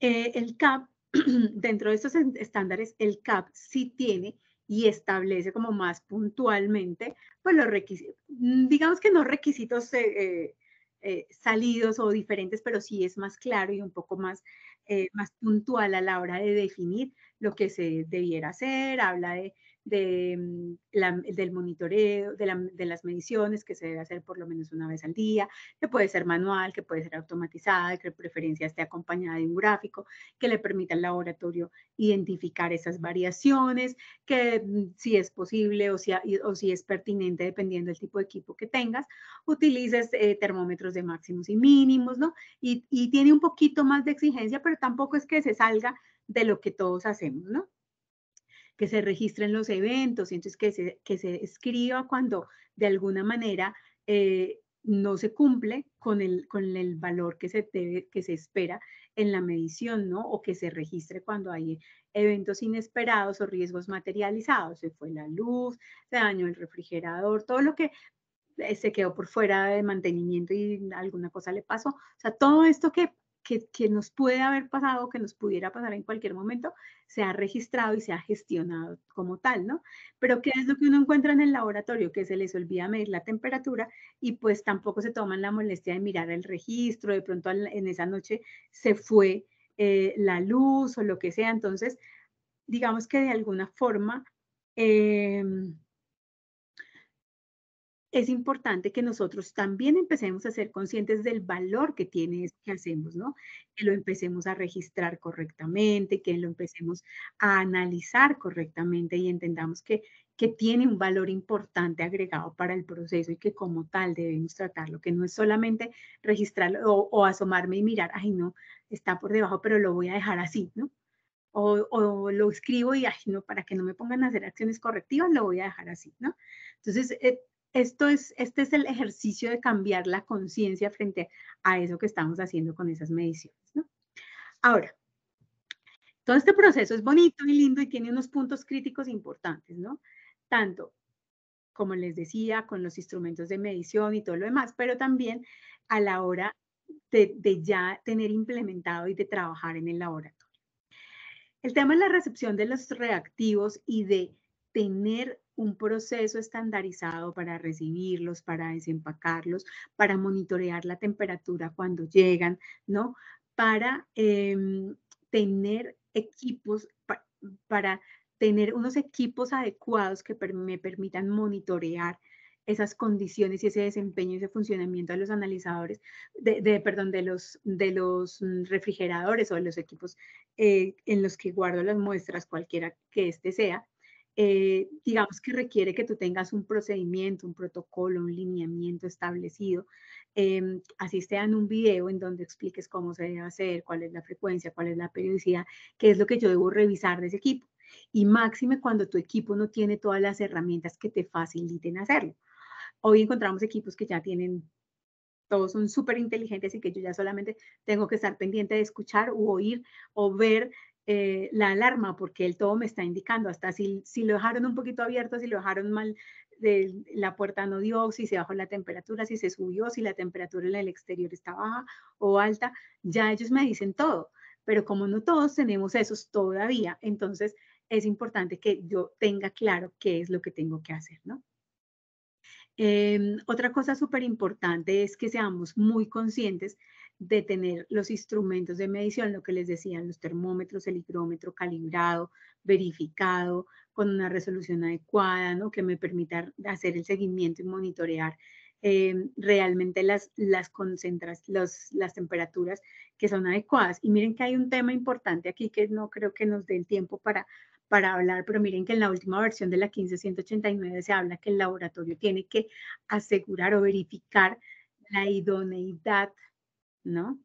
Eh, el CAP, dentro de estos estándares, el CAP sí tiene y establece como más puntualmente, pues los requisitos, mm, digamos que no requisitos eh, eh, salidos o diferentes, pero sí es más claro y un poco más eh, más puntual a la hora de definir lo que se debiera hacer, habla de de, mm, del monitoreo, de, las mediciones que se debe hacer por lo menos una vez al día, que puede ser manual, que puede ser automatizada, que preferencia esté acompañada de un gráfico que le permita al laboratorio identificar esas variaciones, que mm, si es posible o si, es pertinente, dependiendo del tipo de equipo que tengas, utilices eh, termómetros de máximos y mínimos, ¿no? y tiene un poquito más de exigencia, pero tampoco es que se salga de lo que todos hacemos, ¿no? que se registren los eventos, entonces que se, que se escriba cuando de alguna manera eh, no se cumple con el, con el valor que se, debe, que se espera en la medición, ¿no? O que se registre cuando hay eventos inesperados o riesgos materializados. Se fue la luz, se dañó el refrigerador, todo lo que eh, se quedó por fuera de mantenimiento y alguna cosa le pasó. O sea, todo esto que que, nos puede haber pasado, que nos pudiera pasar en cualquier momento, se ha registrado y se ha gestionado como tal, ¿no? Pero ¿qué es lo que uno encuentra en el laboratorio? Que se les olvida medir la temperatura y pues tampoco se toman la molestia de mirar el registro, de pronto en esa noche se fue eh, la luz o lo que sea, entonces digamos que de alguna forma... Em, es importante que nosotros también empecemos a ser conscientes del valor que tiene esto que hacemos, ¿no? Que lo empecemos a registrar correctamente, que lo empecemos a analizar correctamente y entendamos que, que tiene un valor importante agregado para el proceso y que como tal debemos tratarlo, que no es solamente registrarlo o, asomarme y mirar, ay no, está por debajo, pero lo voy a dejar así, ¿no? O, lo escribo y ay, no, para que no me pongan a hacer acciones correctivas, lo voy a dejar así, ¿no? Entonces, eh, esto es, este es el ejercicio de cambiar la conciencia frente a eso que estamos haciendo con esas mediciones. ¿no? Ahora, todo este proceso es bonito y lindo y tiene unos puntos críticos importantes, ¿no? Tanto, como les decía, con los instrumentos de medición y todo lo demás, pero también a la hora de, de ya tener implementado y de trabajar en el laboratorio. El tema es la recepción de los reactivos y de tener un proceso estandarizado para recibirlos, para desempacarlos, para monitorear la temperatura cuando llegan, ¿no? Para em, tener equipos, para tener unos equipos adecuados que me permitan monitorear esas condiciones y ese desempeño y ese funcionamiento de los analizadores, de, perdón, de los, de los mm, refrigeradores o de los equipos eh, en los que guardo las muestras, cualquiera que este sea, eh, digamos que requiere que tú tengas un procedimiento, un protocolo, un lineamiento establecido, em, así sea en un video en donde expliques cómo se debe hacer, cuál es la frecuencia, cuál es la periodicidad, qué es lo que yo debo revisar de ese equipo. Y máxime cuando tu equipo no tiene todas las herramientas que te faciliten hacerlo. Hoy encontramos equipos que ya tienen todos son súper inteligentes y que yo ya solamente tengo que estar pendiente de escuchar o oír o ver eh, la alarma porque el todo me está indicando, hasta si, si lo dejaron un poquito abierto, si lo dejaron mal, de, la puerta no dio, si se bajó la temperatura, si se subió, si la temperatura en el exterior está baja o alta, ya ellos me dicen todo, pero como no todos tenemos esos todavía, entonces es importante que yo tenga claro qué es lo que tengo que hacer, ¿no? Em, otra cosa súper importante es que seamos muy conscientes de tener los instrumentos de medición, lo que les decían, los termómetros, el higrómetro calibrado, verificado, con una resolución adecuada, ¿no? que me permita hacer el seguimiento y monitorear eh, realmente las, las, concentras, las temperaturas que son adecuadas. Y miren que hay un tema importante aquí que no creo que nos dé el tiempo para, para hablar, pero miren que en la última versión de la 15189 se habla que el laboratorio tiene que asegurar o verificar la idoneidad ¿no?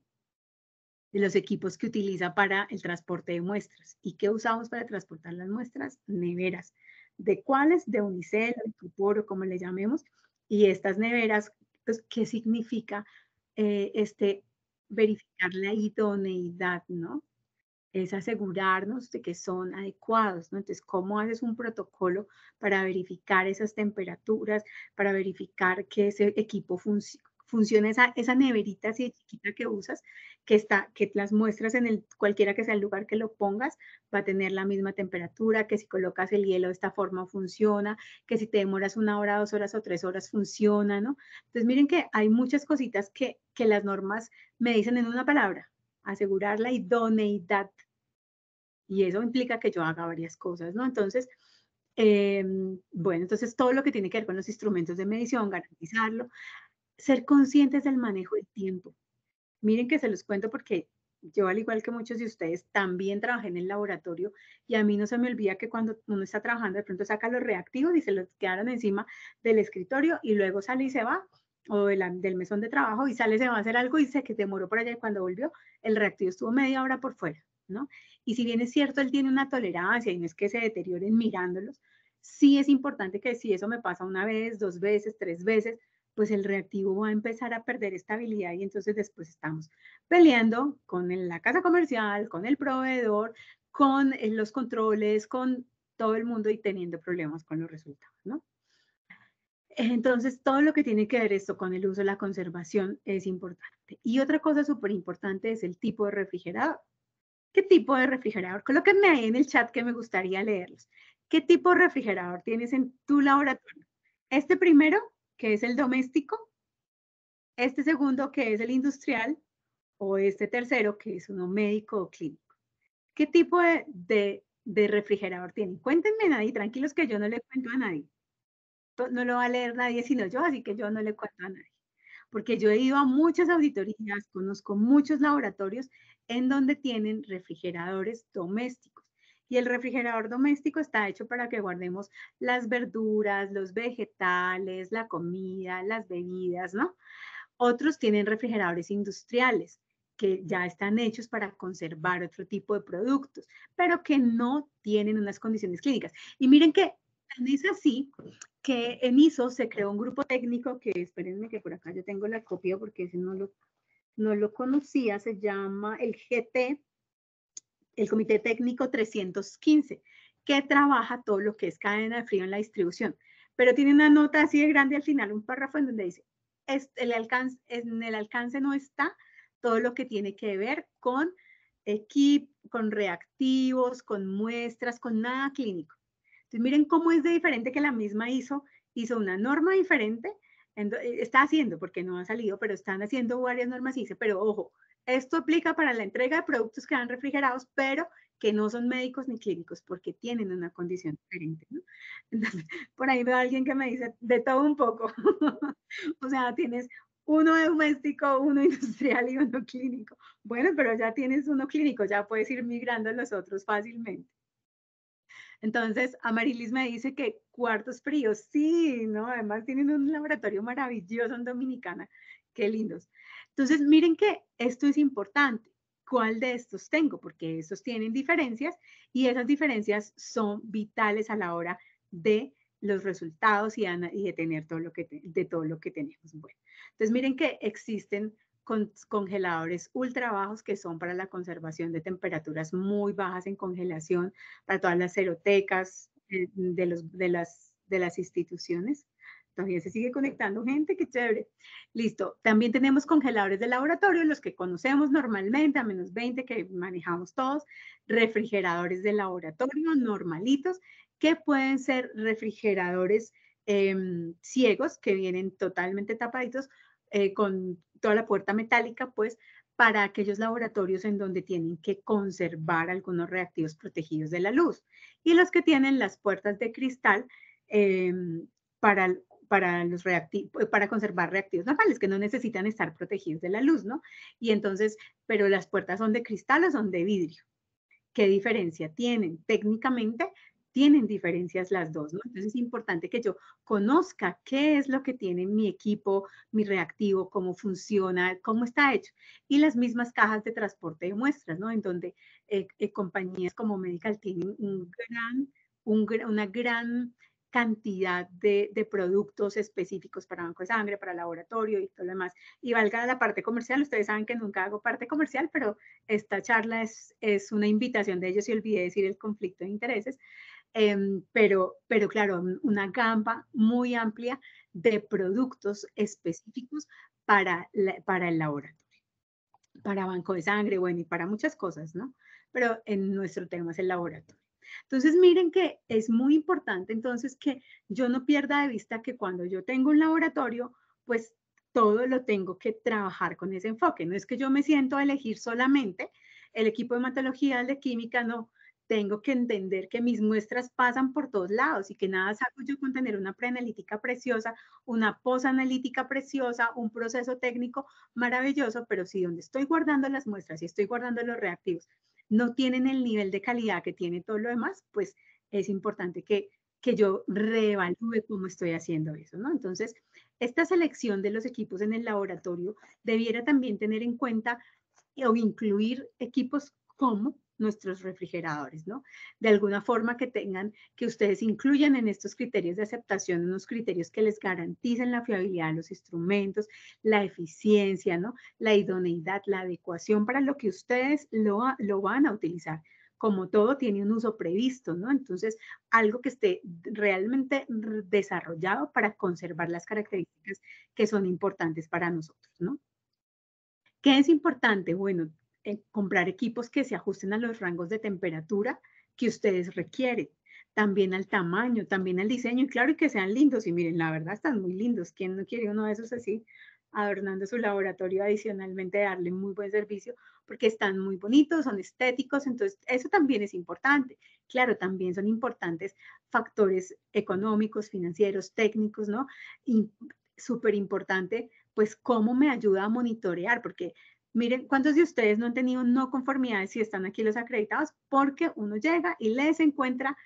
De los equipos que utiliza para el transporte de muestras. ¿Y qué usamos para transportar las muestras? Neveras. ¿De cuáles? De unicel, de tupor, como le llamemos. Y estas neveras, pues, ¿qué significa eh, este, verificar la idoneidad, ¿no? Es asegurarnos de que son adecuados, ¿no? Entonces, ¿cómo haces un protocolo para verificar esas temperaturas, para verificar que ese equipo funciona? funciona esa, esa neverita así chiquita que usas, que, está, que las muestras en el, cualquiera que sea el lugar que lo pongas, va a tener la misma temperatura, que si colocas el hielo de esta forma funciona, que si te demoras una hora, dos horas o tres horas funciona, ¿no? Entonces miren que hay muchas cositas que, que las normas me dicen en una palabra, asegurar la idoneidad. Y eso implica que yo haga varias cosas, ¿no? Entonces, em, bueno, entonces todo lo que tiene que ver con los instrumentos de medición, garantizarlo, ser conscientes del manejo del tiempo. Miren que se los cuento porque yo, al igual que muchos de ustedes, también trabajé en el laboratorio y a mí no se me olvida que cuando uno está trabajando, de pronto saca los reactivos y se los quedaron encima del escritorio y luego sale y se va, o del mesón de trabajo y sale, se va a hacer algo y se que demoró por allá y cuando volvió, el reactivo estuvo media hora por fuera, ¿no? Y si bien es cierto, él tiene una tolerancia y no es que se deterioren mirándolos, sí es importante que si eso me pasa una vez, dos veces, tres veces, pues el reactivo va a empezar a perder estabilidad y entonces después estamos peleando con la casa comercial, con el proveedor, con eh, los controles, con todo el mundo y teniendo problemas con los resultados, ¿no? Entonces, todo lo que tiene que ver esto con el uso de la conservación es importante. Y otra cosa súper importante es el tipo de refrigerador. ¿Qué tipo de refrigerador? Colóquenme ahí en el chat que me gustaría leerlos. ¿Qué tipo de refrigerador tienes en tu laboratorio? ¿Este primero? que es el doméstico, este segundo, que es el industrial, o este tercero, que es uno médico o clínico. ¿Qué tipo de, refrigerador tienen? Cuéntenme, nadie, tranquilos que yo no le cuento a nadie. No lo va a leer nadie sino yo, así que yo no le cuento a nadie. Porque yo he ido a muchas auditorías, conozco muchos laboratorios en donde tienen refrigeradores domésticos y el refrigerador doméstico está hecho para que guardemos las verduras, los vegetales, la comida, las bebidas, ¿no? Otros tienen refrigeradores industriales que ya están hechos para conservar otro tipo de productos, pero que no tienen unas condiciones clínicas. Y miren que es así que en ISO se creó un grupo técnico que, espérenme que por acá yo tengo la copia porque ese no lo, no lo conocía, se llama el GT, el Comité Técnico 315, que trabaja todo lo que es cadena de frío en la distribución. Pero tiene una nota así de grande al final, un párrafo en donde dice, es, el alcance, en el alcance no está todo lo que tiene que ver con equipo, con reactivos, con muestras, con nada clínico. Entonces miren cómo es de diferente que la misma hizo, hizo una norma diferente, eh, está haciendo, porque no ha salido, pero están haciendo varias normas y dice, pero ojo, esto aplica para la entrega de productos que han refrigerados, pero que no son médicos ni clínicos porque tienen una condición diferente. Entonces, por ahí veo a alguien que me dice de todo un poco. o sea, tienes uno doméstico, uno industrial y uno clínico. Bueno, pero ya tienes uno clínico, ya puedes ir migrando a los otros fácilmente. Entonces, Amarilis me dice que cuartos fríos, sí, ¿no? Además tienen un laboratorio maravilloso en Dominicana, qué lindos. Entonces, miren que esto es importante. ¿Cuál de estos tengo? Porque estos tienen diferencias y esas diferencias son vitales a la hora de los resultados y, de tener todo lo que, de todo lo que tenemos. Bueno, entonces miren que existen congeladores ultra bajos que son para la conservación de temperaturas muy bajas en congelación, para todas las serotecas eh, de las instituciones. Todavía se sigue conectando gente, qué chévere. Listo. También tenemos congeladores de laboratorio, los que conocemos normalmente, a menos 20 que manejamos todos. Refrigeradores de laboratorio normalitos, que pueden ser refrigeradores em, ciegos, que vienen totalmente tapaditos eh, con toda la puerta metálica, pues para aquellos laboratorios en donde tienen que conservar algunos reactivos protegidos de la luz y los que tienen las puertas de cristal em, para para para, los eh, para conservar reactivos navales, que no necesitan estar protegidos de la luz, ¿no? Y entonces, pero las puertas son de cristal o son de vidrio. ¿Qué diferencia tienen? Técnicamente tienen diferencias las dos, ¿no? Entonces es importante que yo conozca qué es lo que tiene mi equipo, mi reactivo, cómo funciona, cómo está hecho. Y las mismas cajas de transporte de muestras, ¿no? En donde eh, eh, compañías como Medical tienen un gran, un, una gran cantidad de, productos específicos para banco de sangre, para laboratorio y todo lo demás. Y valga la parte comercial, ustedes saben que nunca hago parte comercial, pero esta charla es, una invitación de ellos y olvidé decir el conflicto de intereses. Em, pero, claro, una gamba muy amplia de productos específicos para, para el laboratorio, para banco de sangre, bueno, y para muchas cosas, ¿no? Pero en nuestro tema es el laboratorio. Entonces, miren que es muy importante entonces que yo no pierda de vista que cuando yo tengo un laboratorio, pues todo lo tengo que trabajar con ese enfoque. No es que yo me siento a elegir solamente el equipo de hematología, de química, no. Tengo que entender que mis muestras pasan por todos lados y que nada saco yo con tener una preanalítica preciosa, una posanalítica preciosa, un proceso técnico maravilloso, pero si donde estoy guardando las muestras y estoy guardando los reactivos no tienen el nivel de calidad que tiene todo lo demás, pues es importante que, que yo reevalúe cómo estoy haciendo eso, ¿no? Entonces, esta selección de los equipos en el laboratorio debiera también tener en cuenta o incluir equipos como nuestros refrigeradores, ¿no? De alguna forma que tengan, que ustedes incluyan en estos criterios de aceptación unos criterios que les garanticen la fiabilidad de los instrumentos, la eficiencia, ¿no? La idoneidad, la adecuación para lo que ustedes lo, lo van a utilizar como todo tiene un uso previsto, ¿no? Entonces, algo que esté realmente desarrollado para conservar las características que son importantes para nosotros, ¿no? ¿Qué es importante? Bueno, eh, comprar equipos que se ajusten a los rangos de temperatura que ustedes requieren, también al tamaño, también al diseño, y claro, que sean lindos. Y miren, la verdad están muy lindos. ¿Quién no quiere uno de esos así? adornando su laboratorio, adicionalmente darle muy buen servicio, porque están muy bonitos, son estéticos, entonces eso también es importante. Claro, también son importantes factores económicos, financieros, técnicos, ¿no? Y súper importante, pues cómo me ayuda a monitorear, porque Miren, ¿cuántos de ustedes no han tenido no conformidades si están aquí los acreditados? Porque uno llega y les encuentra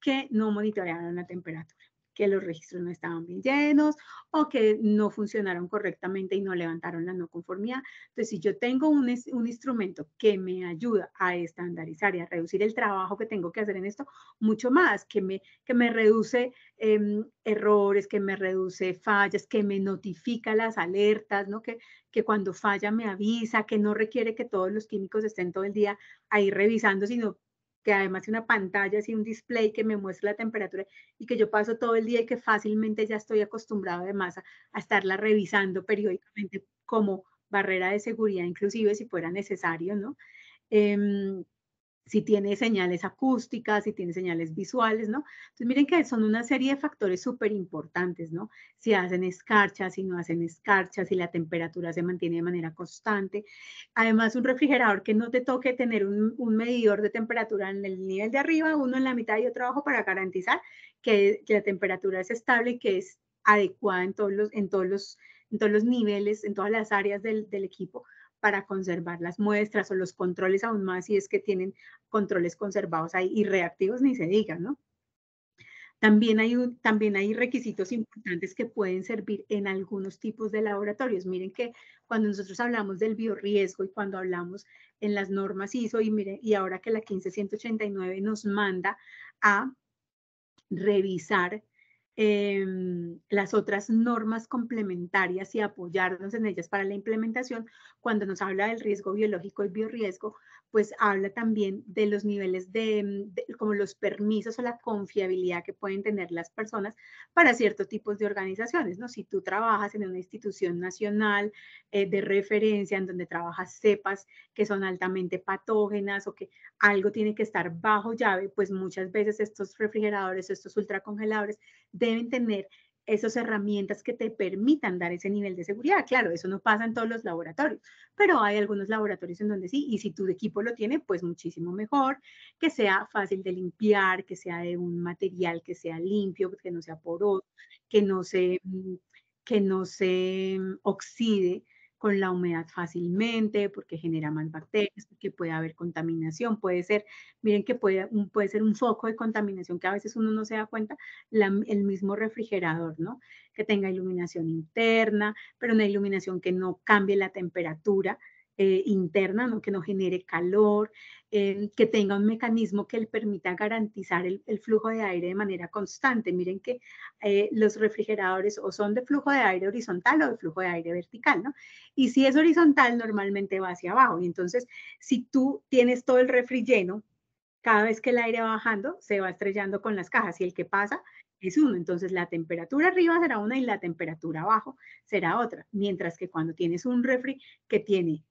que no monitorearon la temperatura que los registros no estaban bien llenos o que no funcionaron correctamente y no levantaron la no conformidad. Entonces, si yo tengo un, instrumento que me ayuda a estandarizar y a reducir el trabajo que tengo que hacer en esto, mucho más, que me, que me reduce em, errores, que me reduce fallas, que me notifica las alertas, ¿no? que, que cuando falla me avisa, que no requiere que todos los químicos estén todo el día ahí revisando, sino que además es una pantalla, así un display que me muestra la temperatura y que yo paso todo el día y que fácilmente ya estoy acostumbrado además a, a estarla revisando periódicamente como barrera de seguridad, inclusive si fuera necesario, ¿no? Em, si tiene señales acústicas, si tiene señales visuales, ¿no? Entonces miren que son una serie de factores súper importantes, ¿no? Si hacen escarcha, si no hacen escarcha, si la temperatura se mantiene de manera constante. Además, un refrigerador que no te toque tener un, un medidor de temperatura en el nivel de arriba, uno en la mitad y otro abajo para garantizar que, que la temperatura es estable y que es adecuada en todos los, en todos los, en todos los niveles, en todas las áreas del, del equipo para conservar las muestras o los controles aún más si es que tienen controles conservados ahí y reactivos ni se diga, ¿no? También hay, también hay requisitos importantes que pueden servir en algunos tipos de laboratorios. Miren que cuando nosotros hablamos del biorriesgo y cuando hablamos en las normas ISO y, miren, y ahora que la 1589 nos manda a revisar Em, las otras normas complementarias y apoyarnos en ellas para la implementación cuando nos habla del riesgo biológico y biorriesgo pues habla también de los niveles mm, de, como los permisos o la confiabilidad que pueden tener las personas para ciertos tipos de organizaciones, ¿no? Si tú trabajas en una institución nacional eh, de referencia en donde trabajas cepas que son altamente patógenas o que algo tiene que estar bajo llave, pues muchas veces estos refrigeradores, estos ultracongeladores deben tener esas herramientas que te permitan dar ese nivel de seguridad. Claro, eso no pasa en todos los laboratorios, pero hay algunos laboratorios en donde sí, y si tu equipo lo tiene, pues muchísimo mejor, que sea fácil de limpiar, que sea de un material que sea limpio, que no sea poroso, que no se, mm, que no se mm, oxide, con la humedad fácilmente, porque genera más bacterias, porque puede haber contaminación, puede ser, miren que puede, puede ser un foco de contaminación que a veces uno no se da cuenta, el mismo refrigerador, ¿no? Que tenga iluminación interna, pero una iluminación que no cambie la temperatura, eh, interna, ¿no? que no genere calor, eh, que tenga un mecanismo que le permita garantizar el, flujo de aire de manera constante. Miren que eh, los refrigeradores o son de flujo de aire horizontal o de flujo de aire vertical, ¿no? Y si es horizontal, normalmente va hacia abajo. Y entonces, si tú tienes todo el refri lleno, cada vez que el aire va bajando, se va estrellando con las cajas y el que pasa es uno. Entonces la temperatura arriba será una y la temperatura abajo será otra. Mientras que cuando tienes un refri que tiene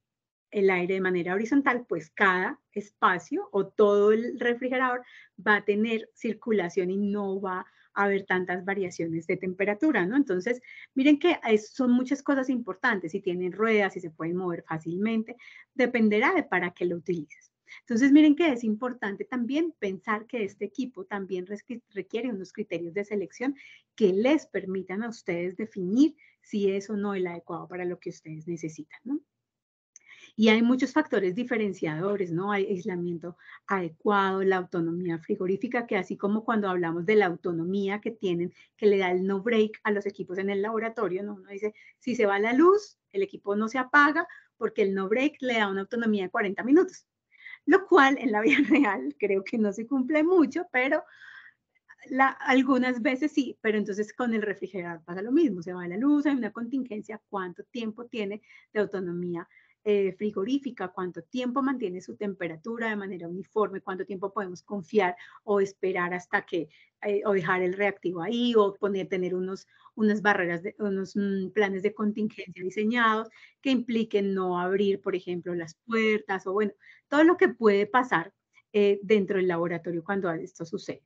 el aire de manera horizontal, pues cada espacio o todo el refrigerador va a tener circulación y no va a haber tantas variaciones de temperatura, ¿no? Entonces, miren que son muchas cosas importantes, si tienen ruedas, si se pueden mover fácilmente, dependerá de para qué lo utilices. Entonces, miren que es importante también pensar que este equipo también requiere unos criterios de selección que les permitan a ustedes definir si es o no el adecuado para lo que ustedes necesitan, ¿no? Y hay muchos factores diferenciadores, ¿no? Hay aislamiento adecuado, la autonomía frigorífica, que así como cuando hablamos de la autonomía que tienen, que le da el no break a los equipos en el laboratorio, ¿no? Uno dice, si se va la luz, el equipo no se apaga porque el no break le da una autonomía de 40 minutos, lo cual en la vida real creo que no se cumple mucho, pero la, algunas veces sí, pero entonces con el refrigerador pasa lo mismo, se va la luz, hay una contingencia, cuánto tiempo tiene de autonomía eh, frigorífica, cuánto tiempo mantiene su temperatura de manera uniforme, cuánto tiempo podemos confiar o esperar hasta que, eh, o dejar el reactivo ahí, o tener unos, unas barreras, de, unos mm, planes de contingencia diseñados que impliquen no abrir, por ejemplo, las puertas, o bueno, todo lo que puede pasar eh, dentro del laboratorio cuando esto sucede.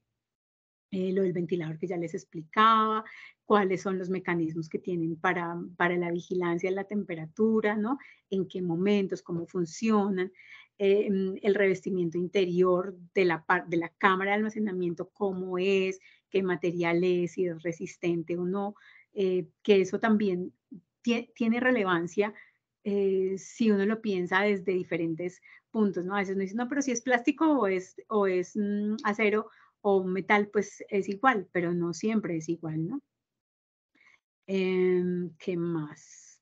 Eh, lo del ventilador que ya les explicaba, cuáles son los mecanismos que tienen para, la vigilancia de la temperatura, ¿no? En qué momentos, cómo funcionan, eh, mm, el revestimiento interior de la, de la cámara de almacenamiento, cómo es, qué material es, si es resistente o no, eh, que eso también tiene relevancia si uno lo piensa desde diferentes puntos, ¿no? A veces uno dice, no, pero si es plástico o es, o es mm, acero, o metal pues es igual, pero no siempre es igual, ¿no? Em, ¿Qué más?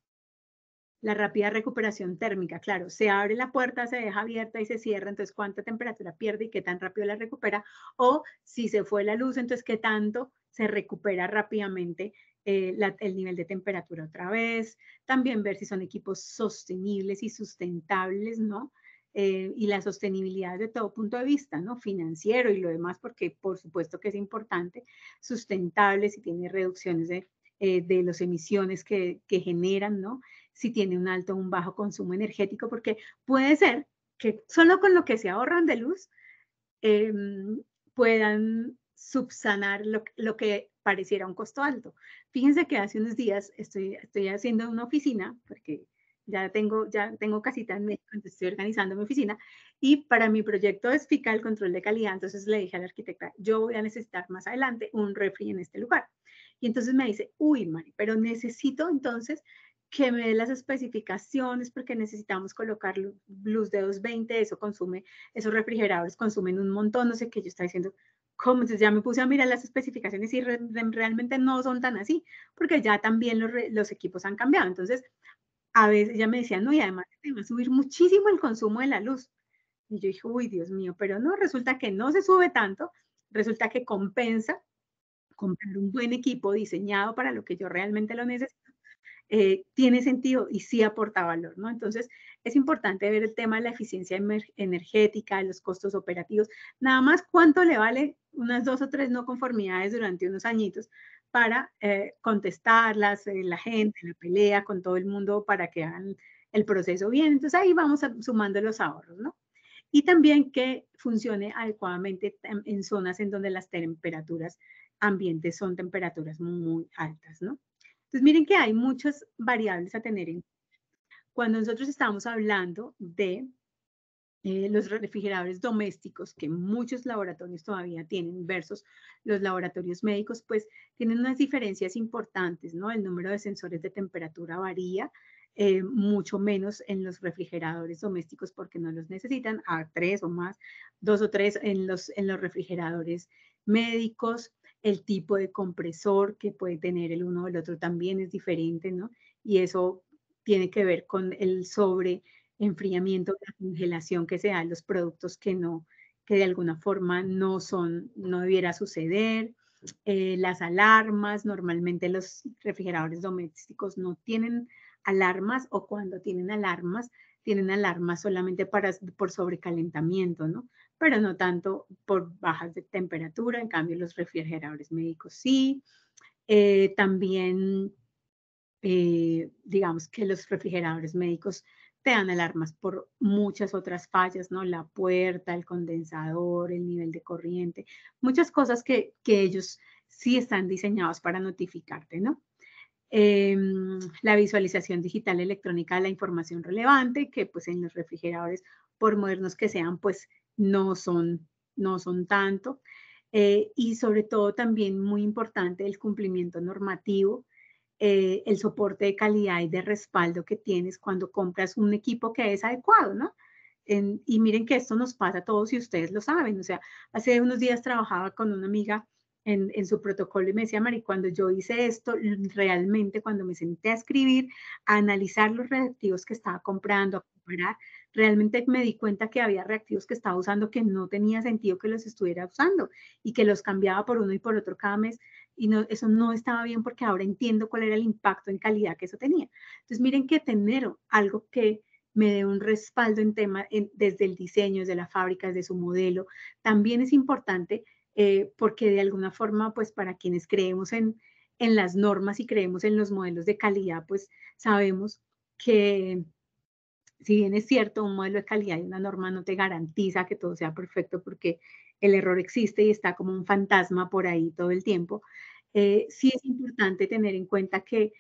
La rápida recuperación térmica, claro, se abre la puerta, se deja abierta y se cierra, entonces cuánta temperatura pierde y qué tan rápido la recupera, o si se fue la luz, entonces qué tanto se recupera rápidamente eh, el nivel de temperatura otra vez, también ver si son equipos sostenibles y sustentables, ¿no? Eh, y la sostenibilidad de todo punto de vista, ¿no? Financiero y lo demás, porque por supuesto que es importante, sustentable si tiene reducciones de, eh, de las emisiones que, que generan, ¿no? Si tiene un alto o un bajo consumo energético, porque puede ser que solo con lo que se ahorran de luz em, puedan subsanar lo, lo, que pareciera un costo alto. Fíjense que hace unos días estoy, estoy haciendo una oficina, porque ya tengo, ya tengo casita en México, estoy organizando mi oficina y para mi proyecto es el control de calidad, entonces le dije a la arquitecta, yo voy a necesitar más adelante un refri en este lugar. Y entonces me dice, uy, Mari, pero necesito entonces que me dé las especificaciones porque necesitamos colocar luz de 220, eso consume, esos refrigeradores consumen un montón, no sé qué, yo estaba diciendo, ¿cómo? Entonces ya me puse a mirar las especificaciones y realmente no son tan así, porque ya también los, los equipos han cambiado. Entonces, a veces ya me decía, no, y además te va a subir muchísimo el consumo de la luz. Y yo dije, uy, Dios mío, pero no, resulta que no se sube tanto, resulta que compensa comprar un buen equipo diseñado para lo que yo realmente lo necesito, eh, tiene sentido y sí aporta valor, ¿no? Entonces, es importante ver el tema de la eficiencia energética, de los costos operativos, nada más cuánto le vale unas dos o tres no conformidades durante unos añitos para eh, contestarlas, eh, la gente, la pelea con todo el mundo para que hagan el proceso bien. Entonces ahí vamos sumando los ahorros, ¿no? Y también que funcione adecuadamente en zonas en donde las temperaturas ambientes son temperaturas muy, muy altas, ¿no? Entonces miren que hay muchas variables a tener en cuenta. Cuando nosotros estamos hablando de eh, los refrigeradores domésticos que muchos laboratorios todavía tienen versus los laboratorios médicos, pues tienen unas diferencias importantes, ¿no? El número de sensores de temperatura varía. Eh, mucho menos en los refrigeradores domésticos porque no los necesitan, a tres o más, dos o tres en los, en los refrigeradores médicos, el tipo de compresor que puede tener el uno o el otro también es diferente, ¿no? Y eso tiene que ver con el sobre enfriamiento, la congelación que se da en los productos que no, que de alguna forma no son, no debiera suceder. Eh, las alarmas, normalmente los refrigeradores domésticos no tienen alarmas o cuando tienen alarmas, tienen alarmas solamente para, por sobrecalentamiento, ¿no? Pero no tanto por bajas de temperatura, en cambio los refrigeradores médicos sí. Eh, también, eh, digamos que los refrigeradores médicos te dan alarmas por muchas otras fallas, ¿no? La puerta, el condensador, el nivel de corriente, muchas cosas que, ellos sí están diseñados para notificarte, ¿no? Em, la visualización digital electrónica de la información relevante, que pues en los refrigeradores, por modernos que sean, pues no son, no son tanto. Eh, y sobre todo también muy importante el cumplimiento normativo eh, el soporte de calidad y de respaldo que tienes cuando compras un equipo que es adecuado, ¿no? y miren que esto nos pasa a todos y ustedes lo saben. O sea, hace unos días trabajaba con una amiga en, su protocolo y me decía, Mari, cuando yo hice esto, realmente cuando me senté a escribir, a analizar los reactivos que estaba comprando, a comprar realmente me di cuenta que había reactivos que estaba usando que no tenía sentido que los estuviera usando y que los cambiaba por uno y por otro cada mes y no, eso no estaba bien porque ahora entiendo cuál era el impacto en calidad que eso tenía. Entonces miren que tener algo que me dé un respaldo en tema desde el diseño, desde la fábrica, desde su modelo, también es importante eh, porque de alguna forma pues para quienes creemos en, en las normas y creemos en los modelos de calidad pues sabemos que si bien es cierto, un modelo de calidad y una norma no te garantiza que todo sea perfecto porque el error existe y está como un fantasma por ahí todo el tiempo, eh, sí es importante tener en cuenta que,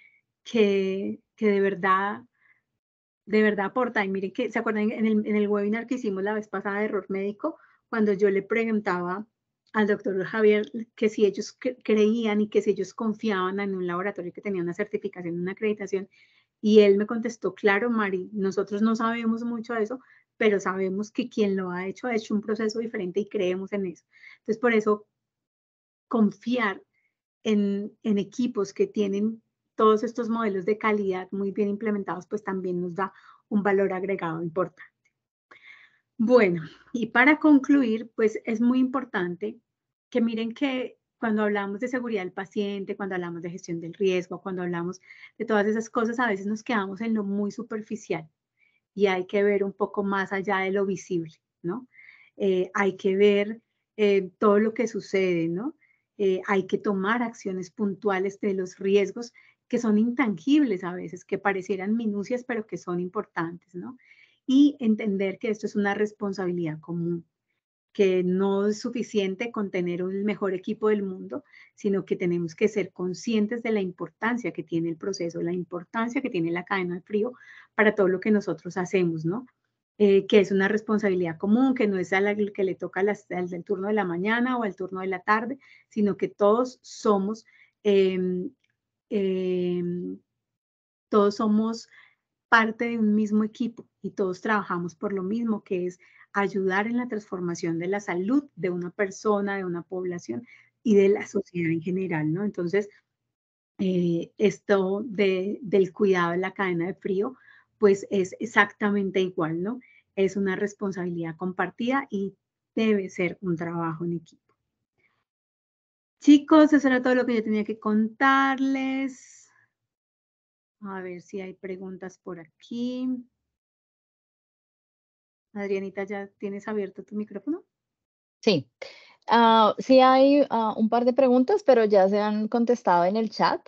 que, que, de verdad de verdad aporta. Y miren que, ¿se acuerdan en el, en el webinar que hicimos la vez pasada de error médico? Cuando yo le preguntaba al doctor Javier que si ellos creían y que si ellos confiaban en un laboratorio que tenía una certificación, una acreditación, y él me contestó, claro, Mari, nosotros no sabemos mucho de eso, pero sabemos que quien lo ha hecho ha hecho un proceso diferente y creemos en eso. Entonces, por eso, confiar en, equipos que tienen todos estos modelos de calidad muy bien implementados, pues también nos da un valor agregado importante. Bueno, y para concluir, pues es muy importante que miren que cuando hablamos de seguridad del paciente, cuando hablamos de gestión del riesgo, cuando hablamos de todas esas cosas, a veces nos quedamos en lo muy superficial y hay que ver un poco más allá de lo visible, ¿no? Eh, hay que ver eh, todo lo que sucede, ¿no? Eh, hay que tomar acciones puntuales de los riesgos que son intangibles a veces, que parecieran minucias, pero que son importantes, ¿no? Y entender que esto es una responsabilidad común que no es suficiente con tener un mejor equipo del mundo, sino que tenemos que ser conscientes de la importancia que tiene el proceso, la importancia que tiene la cadena de frío para todo lo que nosotros hacemos, ¿no? Eh, que es una responsabilidad común, que no es a que le toca al, turno de la mañana o al turno de la tarde, sino que todos somos, em, em, todos somos parte de un mismo equipo y todos trabajamos por lo mismo, que es ayudar en la transformación de la salud de una persona, de una población y de la sociedad en general, ¿no? Entonces, eh, esto del cuidado de la cadena de frío, pues es exactamente igual, ¿no? Es una responsabilidad compartida y debe ser un trabajo en equipo. Chicos, eso era todo lo que yo tenía que contarles. A ver si hay preguntas por aquí. Adrianita, ¿ya tienes abierto tu micrófono? Sí. Ah, sí hay ah, un par de preguntas, pero ya se han contestado en el chat.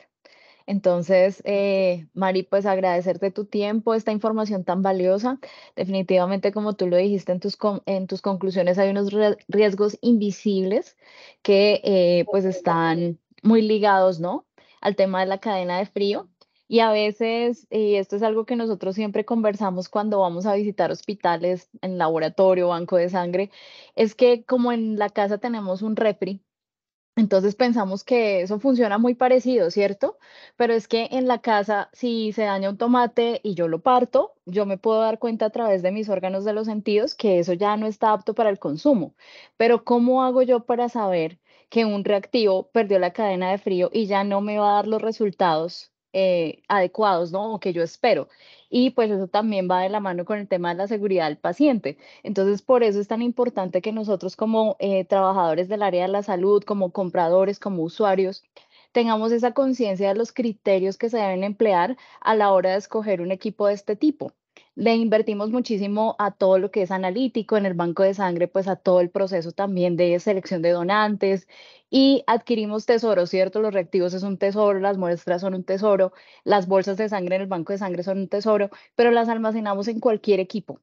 Entonces, eh, Mari, pues agradecerte tu tiempo, esta información tan valiosa. Definitivamente, como tú lo dijiste en tus, en tus conclusiones, hay unos riesgos invisibles que eh, pues están muy ligados, ¿no? Al tema de la cadena de frío y a veces, y esto es algo que nosotros siempre conversamos cuando vamos a visitar hospitales, en laboratorio, banco de sangre, es que como en la casa tenemos un refri, entonces pensamos que eso funciona muy parecido, ¿cierto? Pero es que en la casa, si se daña un tomate y yo lo parto, yo me puedo dar cuenta a través de mis órganos de los sentidos que eso ya no está apto para el consumo. Pero ¿cómo hago yo para saber que un reactivo perdió la cadena de frío y ya no me va a dar los resultados eh, adecuados, ¿no? O que yo espero. Y pues eso también va de la mano con el tema de la seguridad del paciente. Entonces, por eso es tan importante que nosotros como eh, trabajadores del área de la salud, como compradores, como usuarios, tengamos esa conciencia de los criterios que se deben emplear a la hora de escoger un equipo de este tipo. Le invertimos muchísimo a todo lo que es analítico, en el banco de sangre, pues a todo el proceso también de selección de donantes y adquirimos tesoros, ¿cierto? Los reactivos es un tesoro, las muestras son un tesoro, las bolsas de sangre en el banco de sangre son un tesoro, pero las almacenamos en cualquier equipo.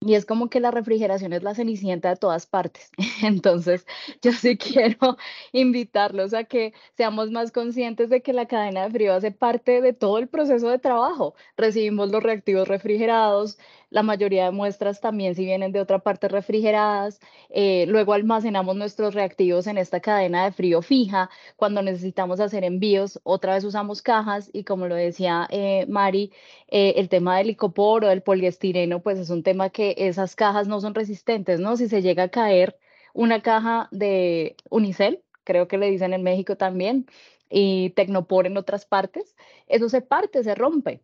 Y es como que la refrigeración es la cenicienta de todas partes. Entonces, yo sí quiero invitarlos a que seamos más conscientes de que la cadena de frío hace parte de todo el proceso de trabajo. Recibimos los reactivos refrigerados, la mayoría de muestras también, si vienen de otra parte refrigeradas, eh, luego almacenamos nuestros reactivos en esta cadena de frío fija. Cuando necesitamos hacer envíos, otra vez usamos cajas y como lo decía eh, Mari, eh, el tema del licopor o del poliestireno, pues es un tema que esas cajas no son resistentes, ¿no? Si se llega a caer una caja de unicel, creo que le dicen en México también, y Tecnopor en otras partes, eso se parte, se rompe.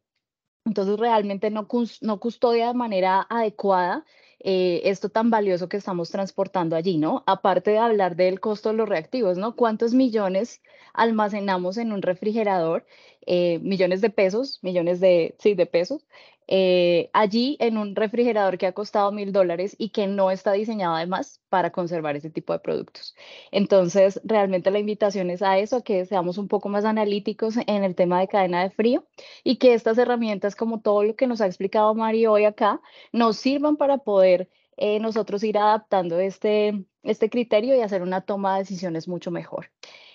Entonces realmente no, custodia de manera adecuada eh, esto tan valioso que estamos transportando allí, ¿no? Aparte de hablar del costo de los reactivos, ¿no? ¿Cuántos millones almacenamos en un refrigerador? Eh, millones de pesos, millones de, sí, de pesos, eh, allí en un refrigerador que ha costado mil dólares y que no está diseñado además para conservar este tipo de productos. Entonces, realmente la invitación es a eso, a que seamos un poco más analíticos en el tema de cadena de frío y que estas herramientas, como todo lo que nos ha explicado Mario hoy acá, nos sirvan para poder eh, nosotros ir adaptando este, este criterio y hacer una toma de decisiones mucho mejor.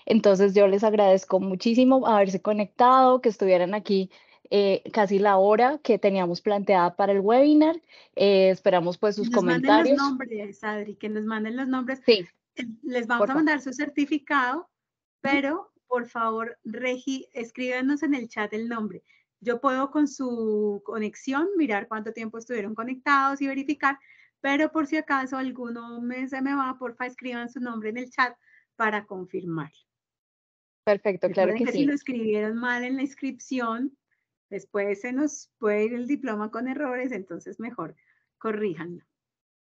Entonces yo les agradezco muchísimo haberse conectado, que estuvieran aquí eh, casi la hora que teníamos planteada para el webinar. Eh, esperamos pues sus comentarios. Manden los nombres, Adri, que nos manden los nombres. Sí. Eh, les vamos a mandar su certificado, pero por favor, Regi, escríbenos en el chat el nombre. Yo puedo con su conexión mirar cuánto tiempo estuvieron conectados y verificar, pero por si acaso alguno me, se me va, porfa, escriban su nombre en el chat para confirmarlo. Perfecto, claro que sí. Si lo escribieron mal en la inscripción, Después se nos puede ir el diploma con errores, entonces mejor corríjanlo.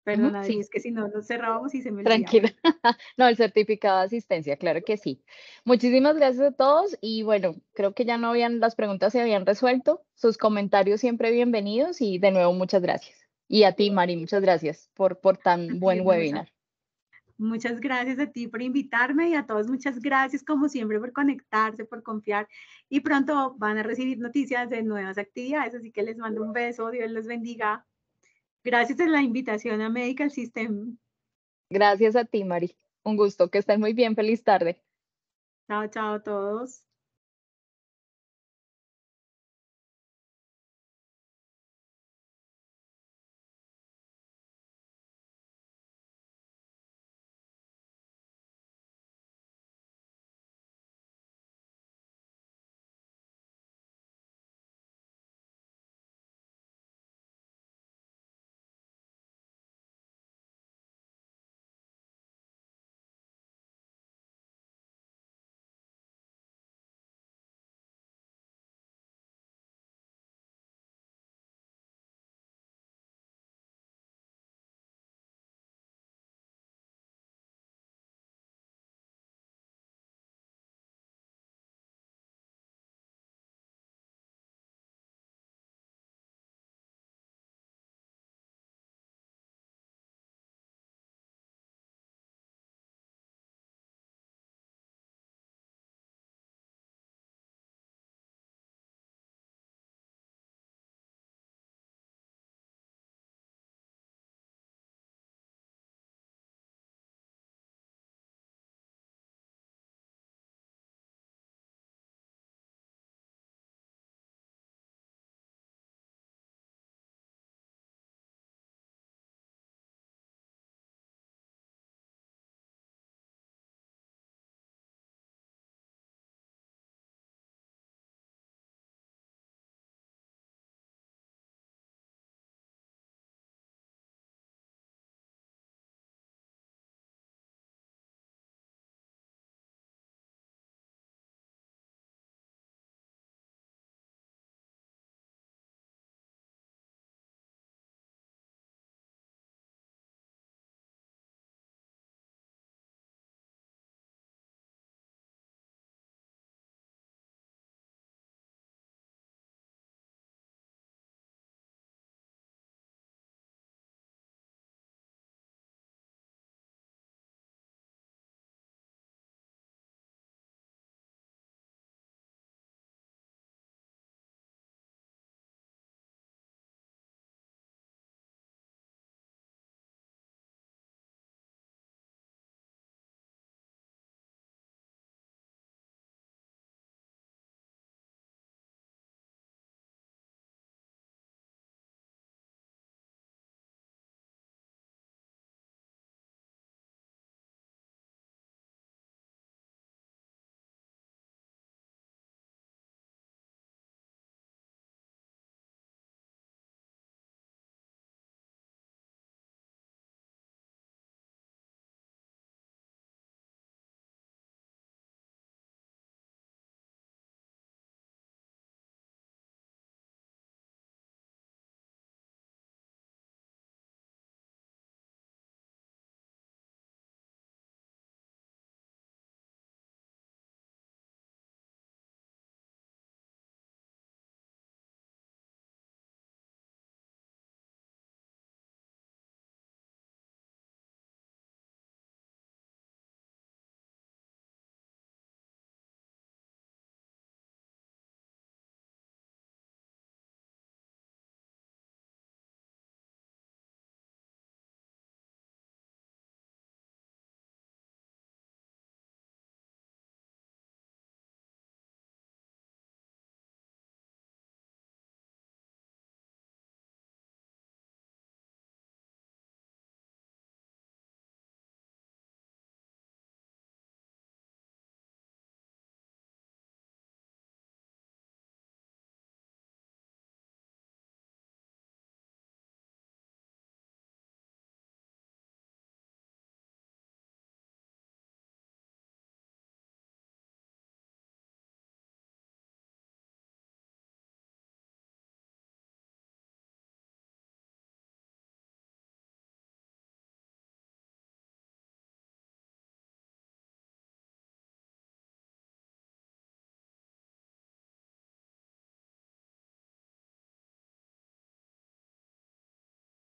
Perdón, sí. es que si no nos cerrábamos y se me Tranquila. No, el certificado de asistencia, claro que sí. Muchísimas gracias a todos y bueno, creo que ya no habían, las preguntas se habían resuelto. Sus comentarios siempre bienvenidos y de nuevo muchas gracias. Y a ti, Mari, muchas gracias por, por tan buen webinar. Muchas gracias a ti por invitarme y a todos muchas gracias como siempre por conectarse, por confiar y pronto van a recibir noticias de nuevas actividades, así que les mando un beso, Dios los bendiga. Gracias por la invitación a Medical System. Gracias a ti, Mari. Un gusto, que estén muy bien, feliz tarde. Chao, chao a todos.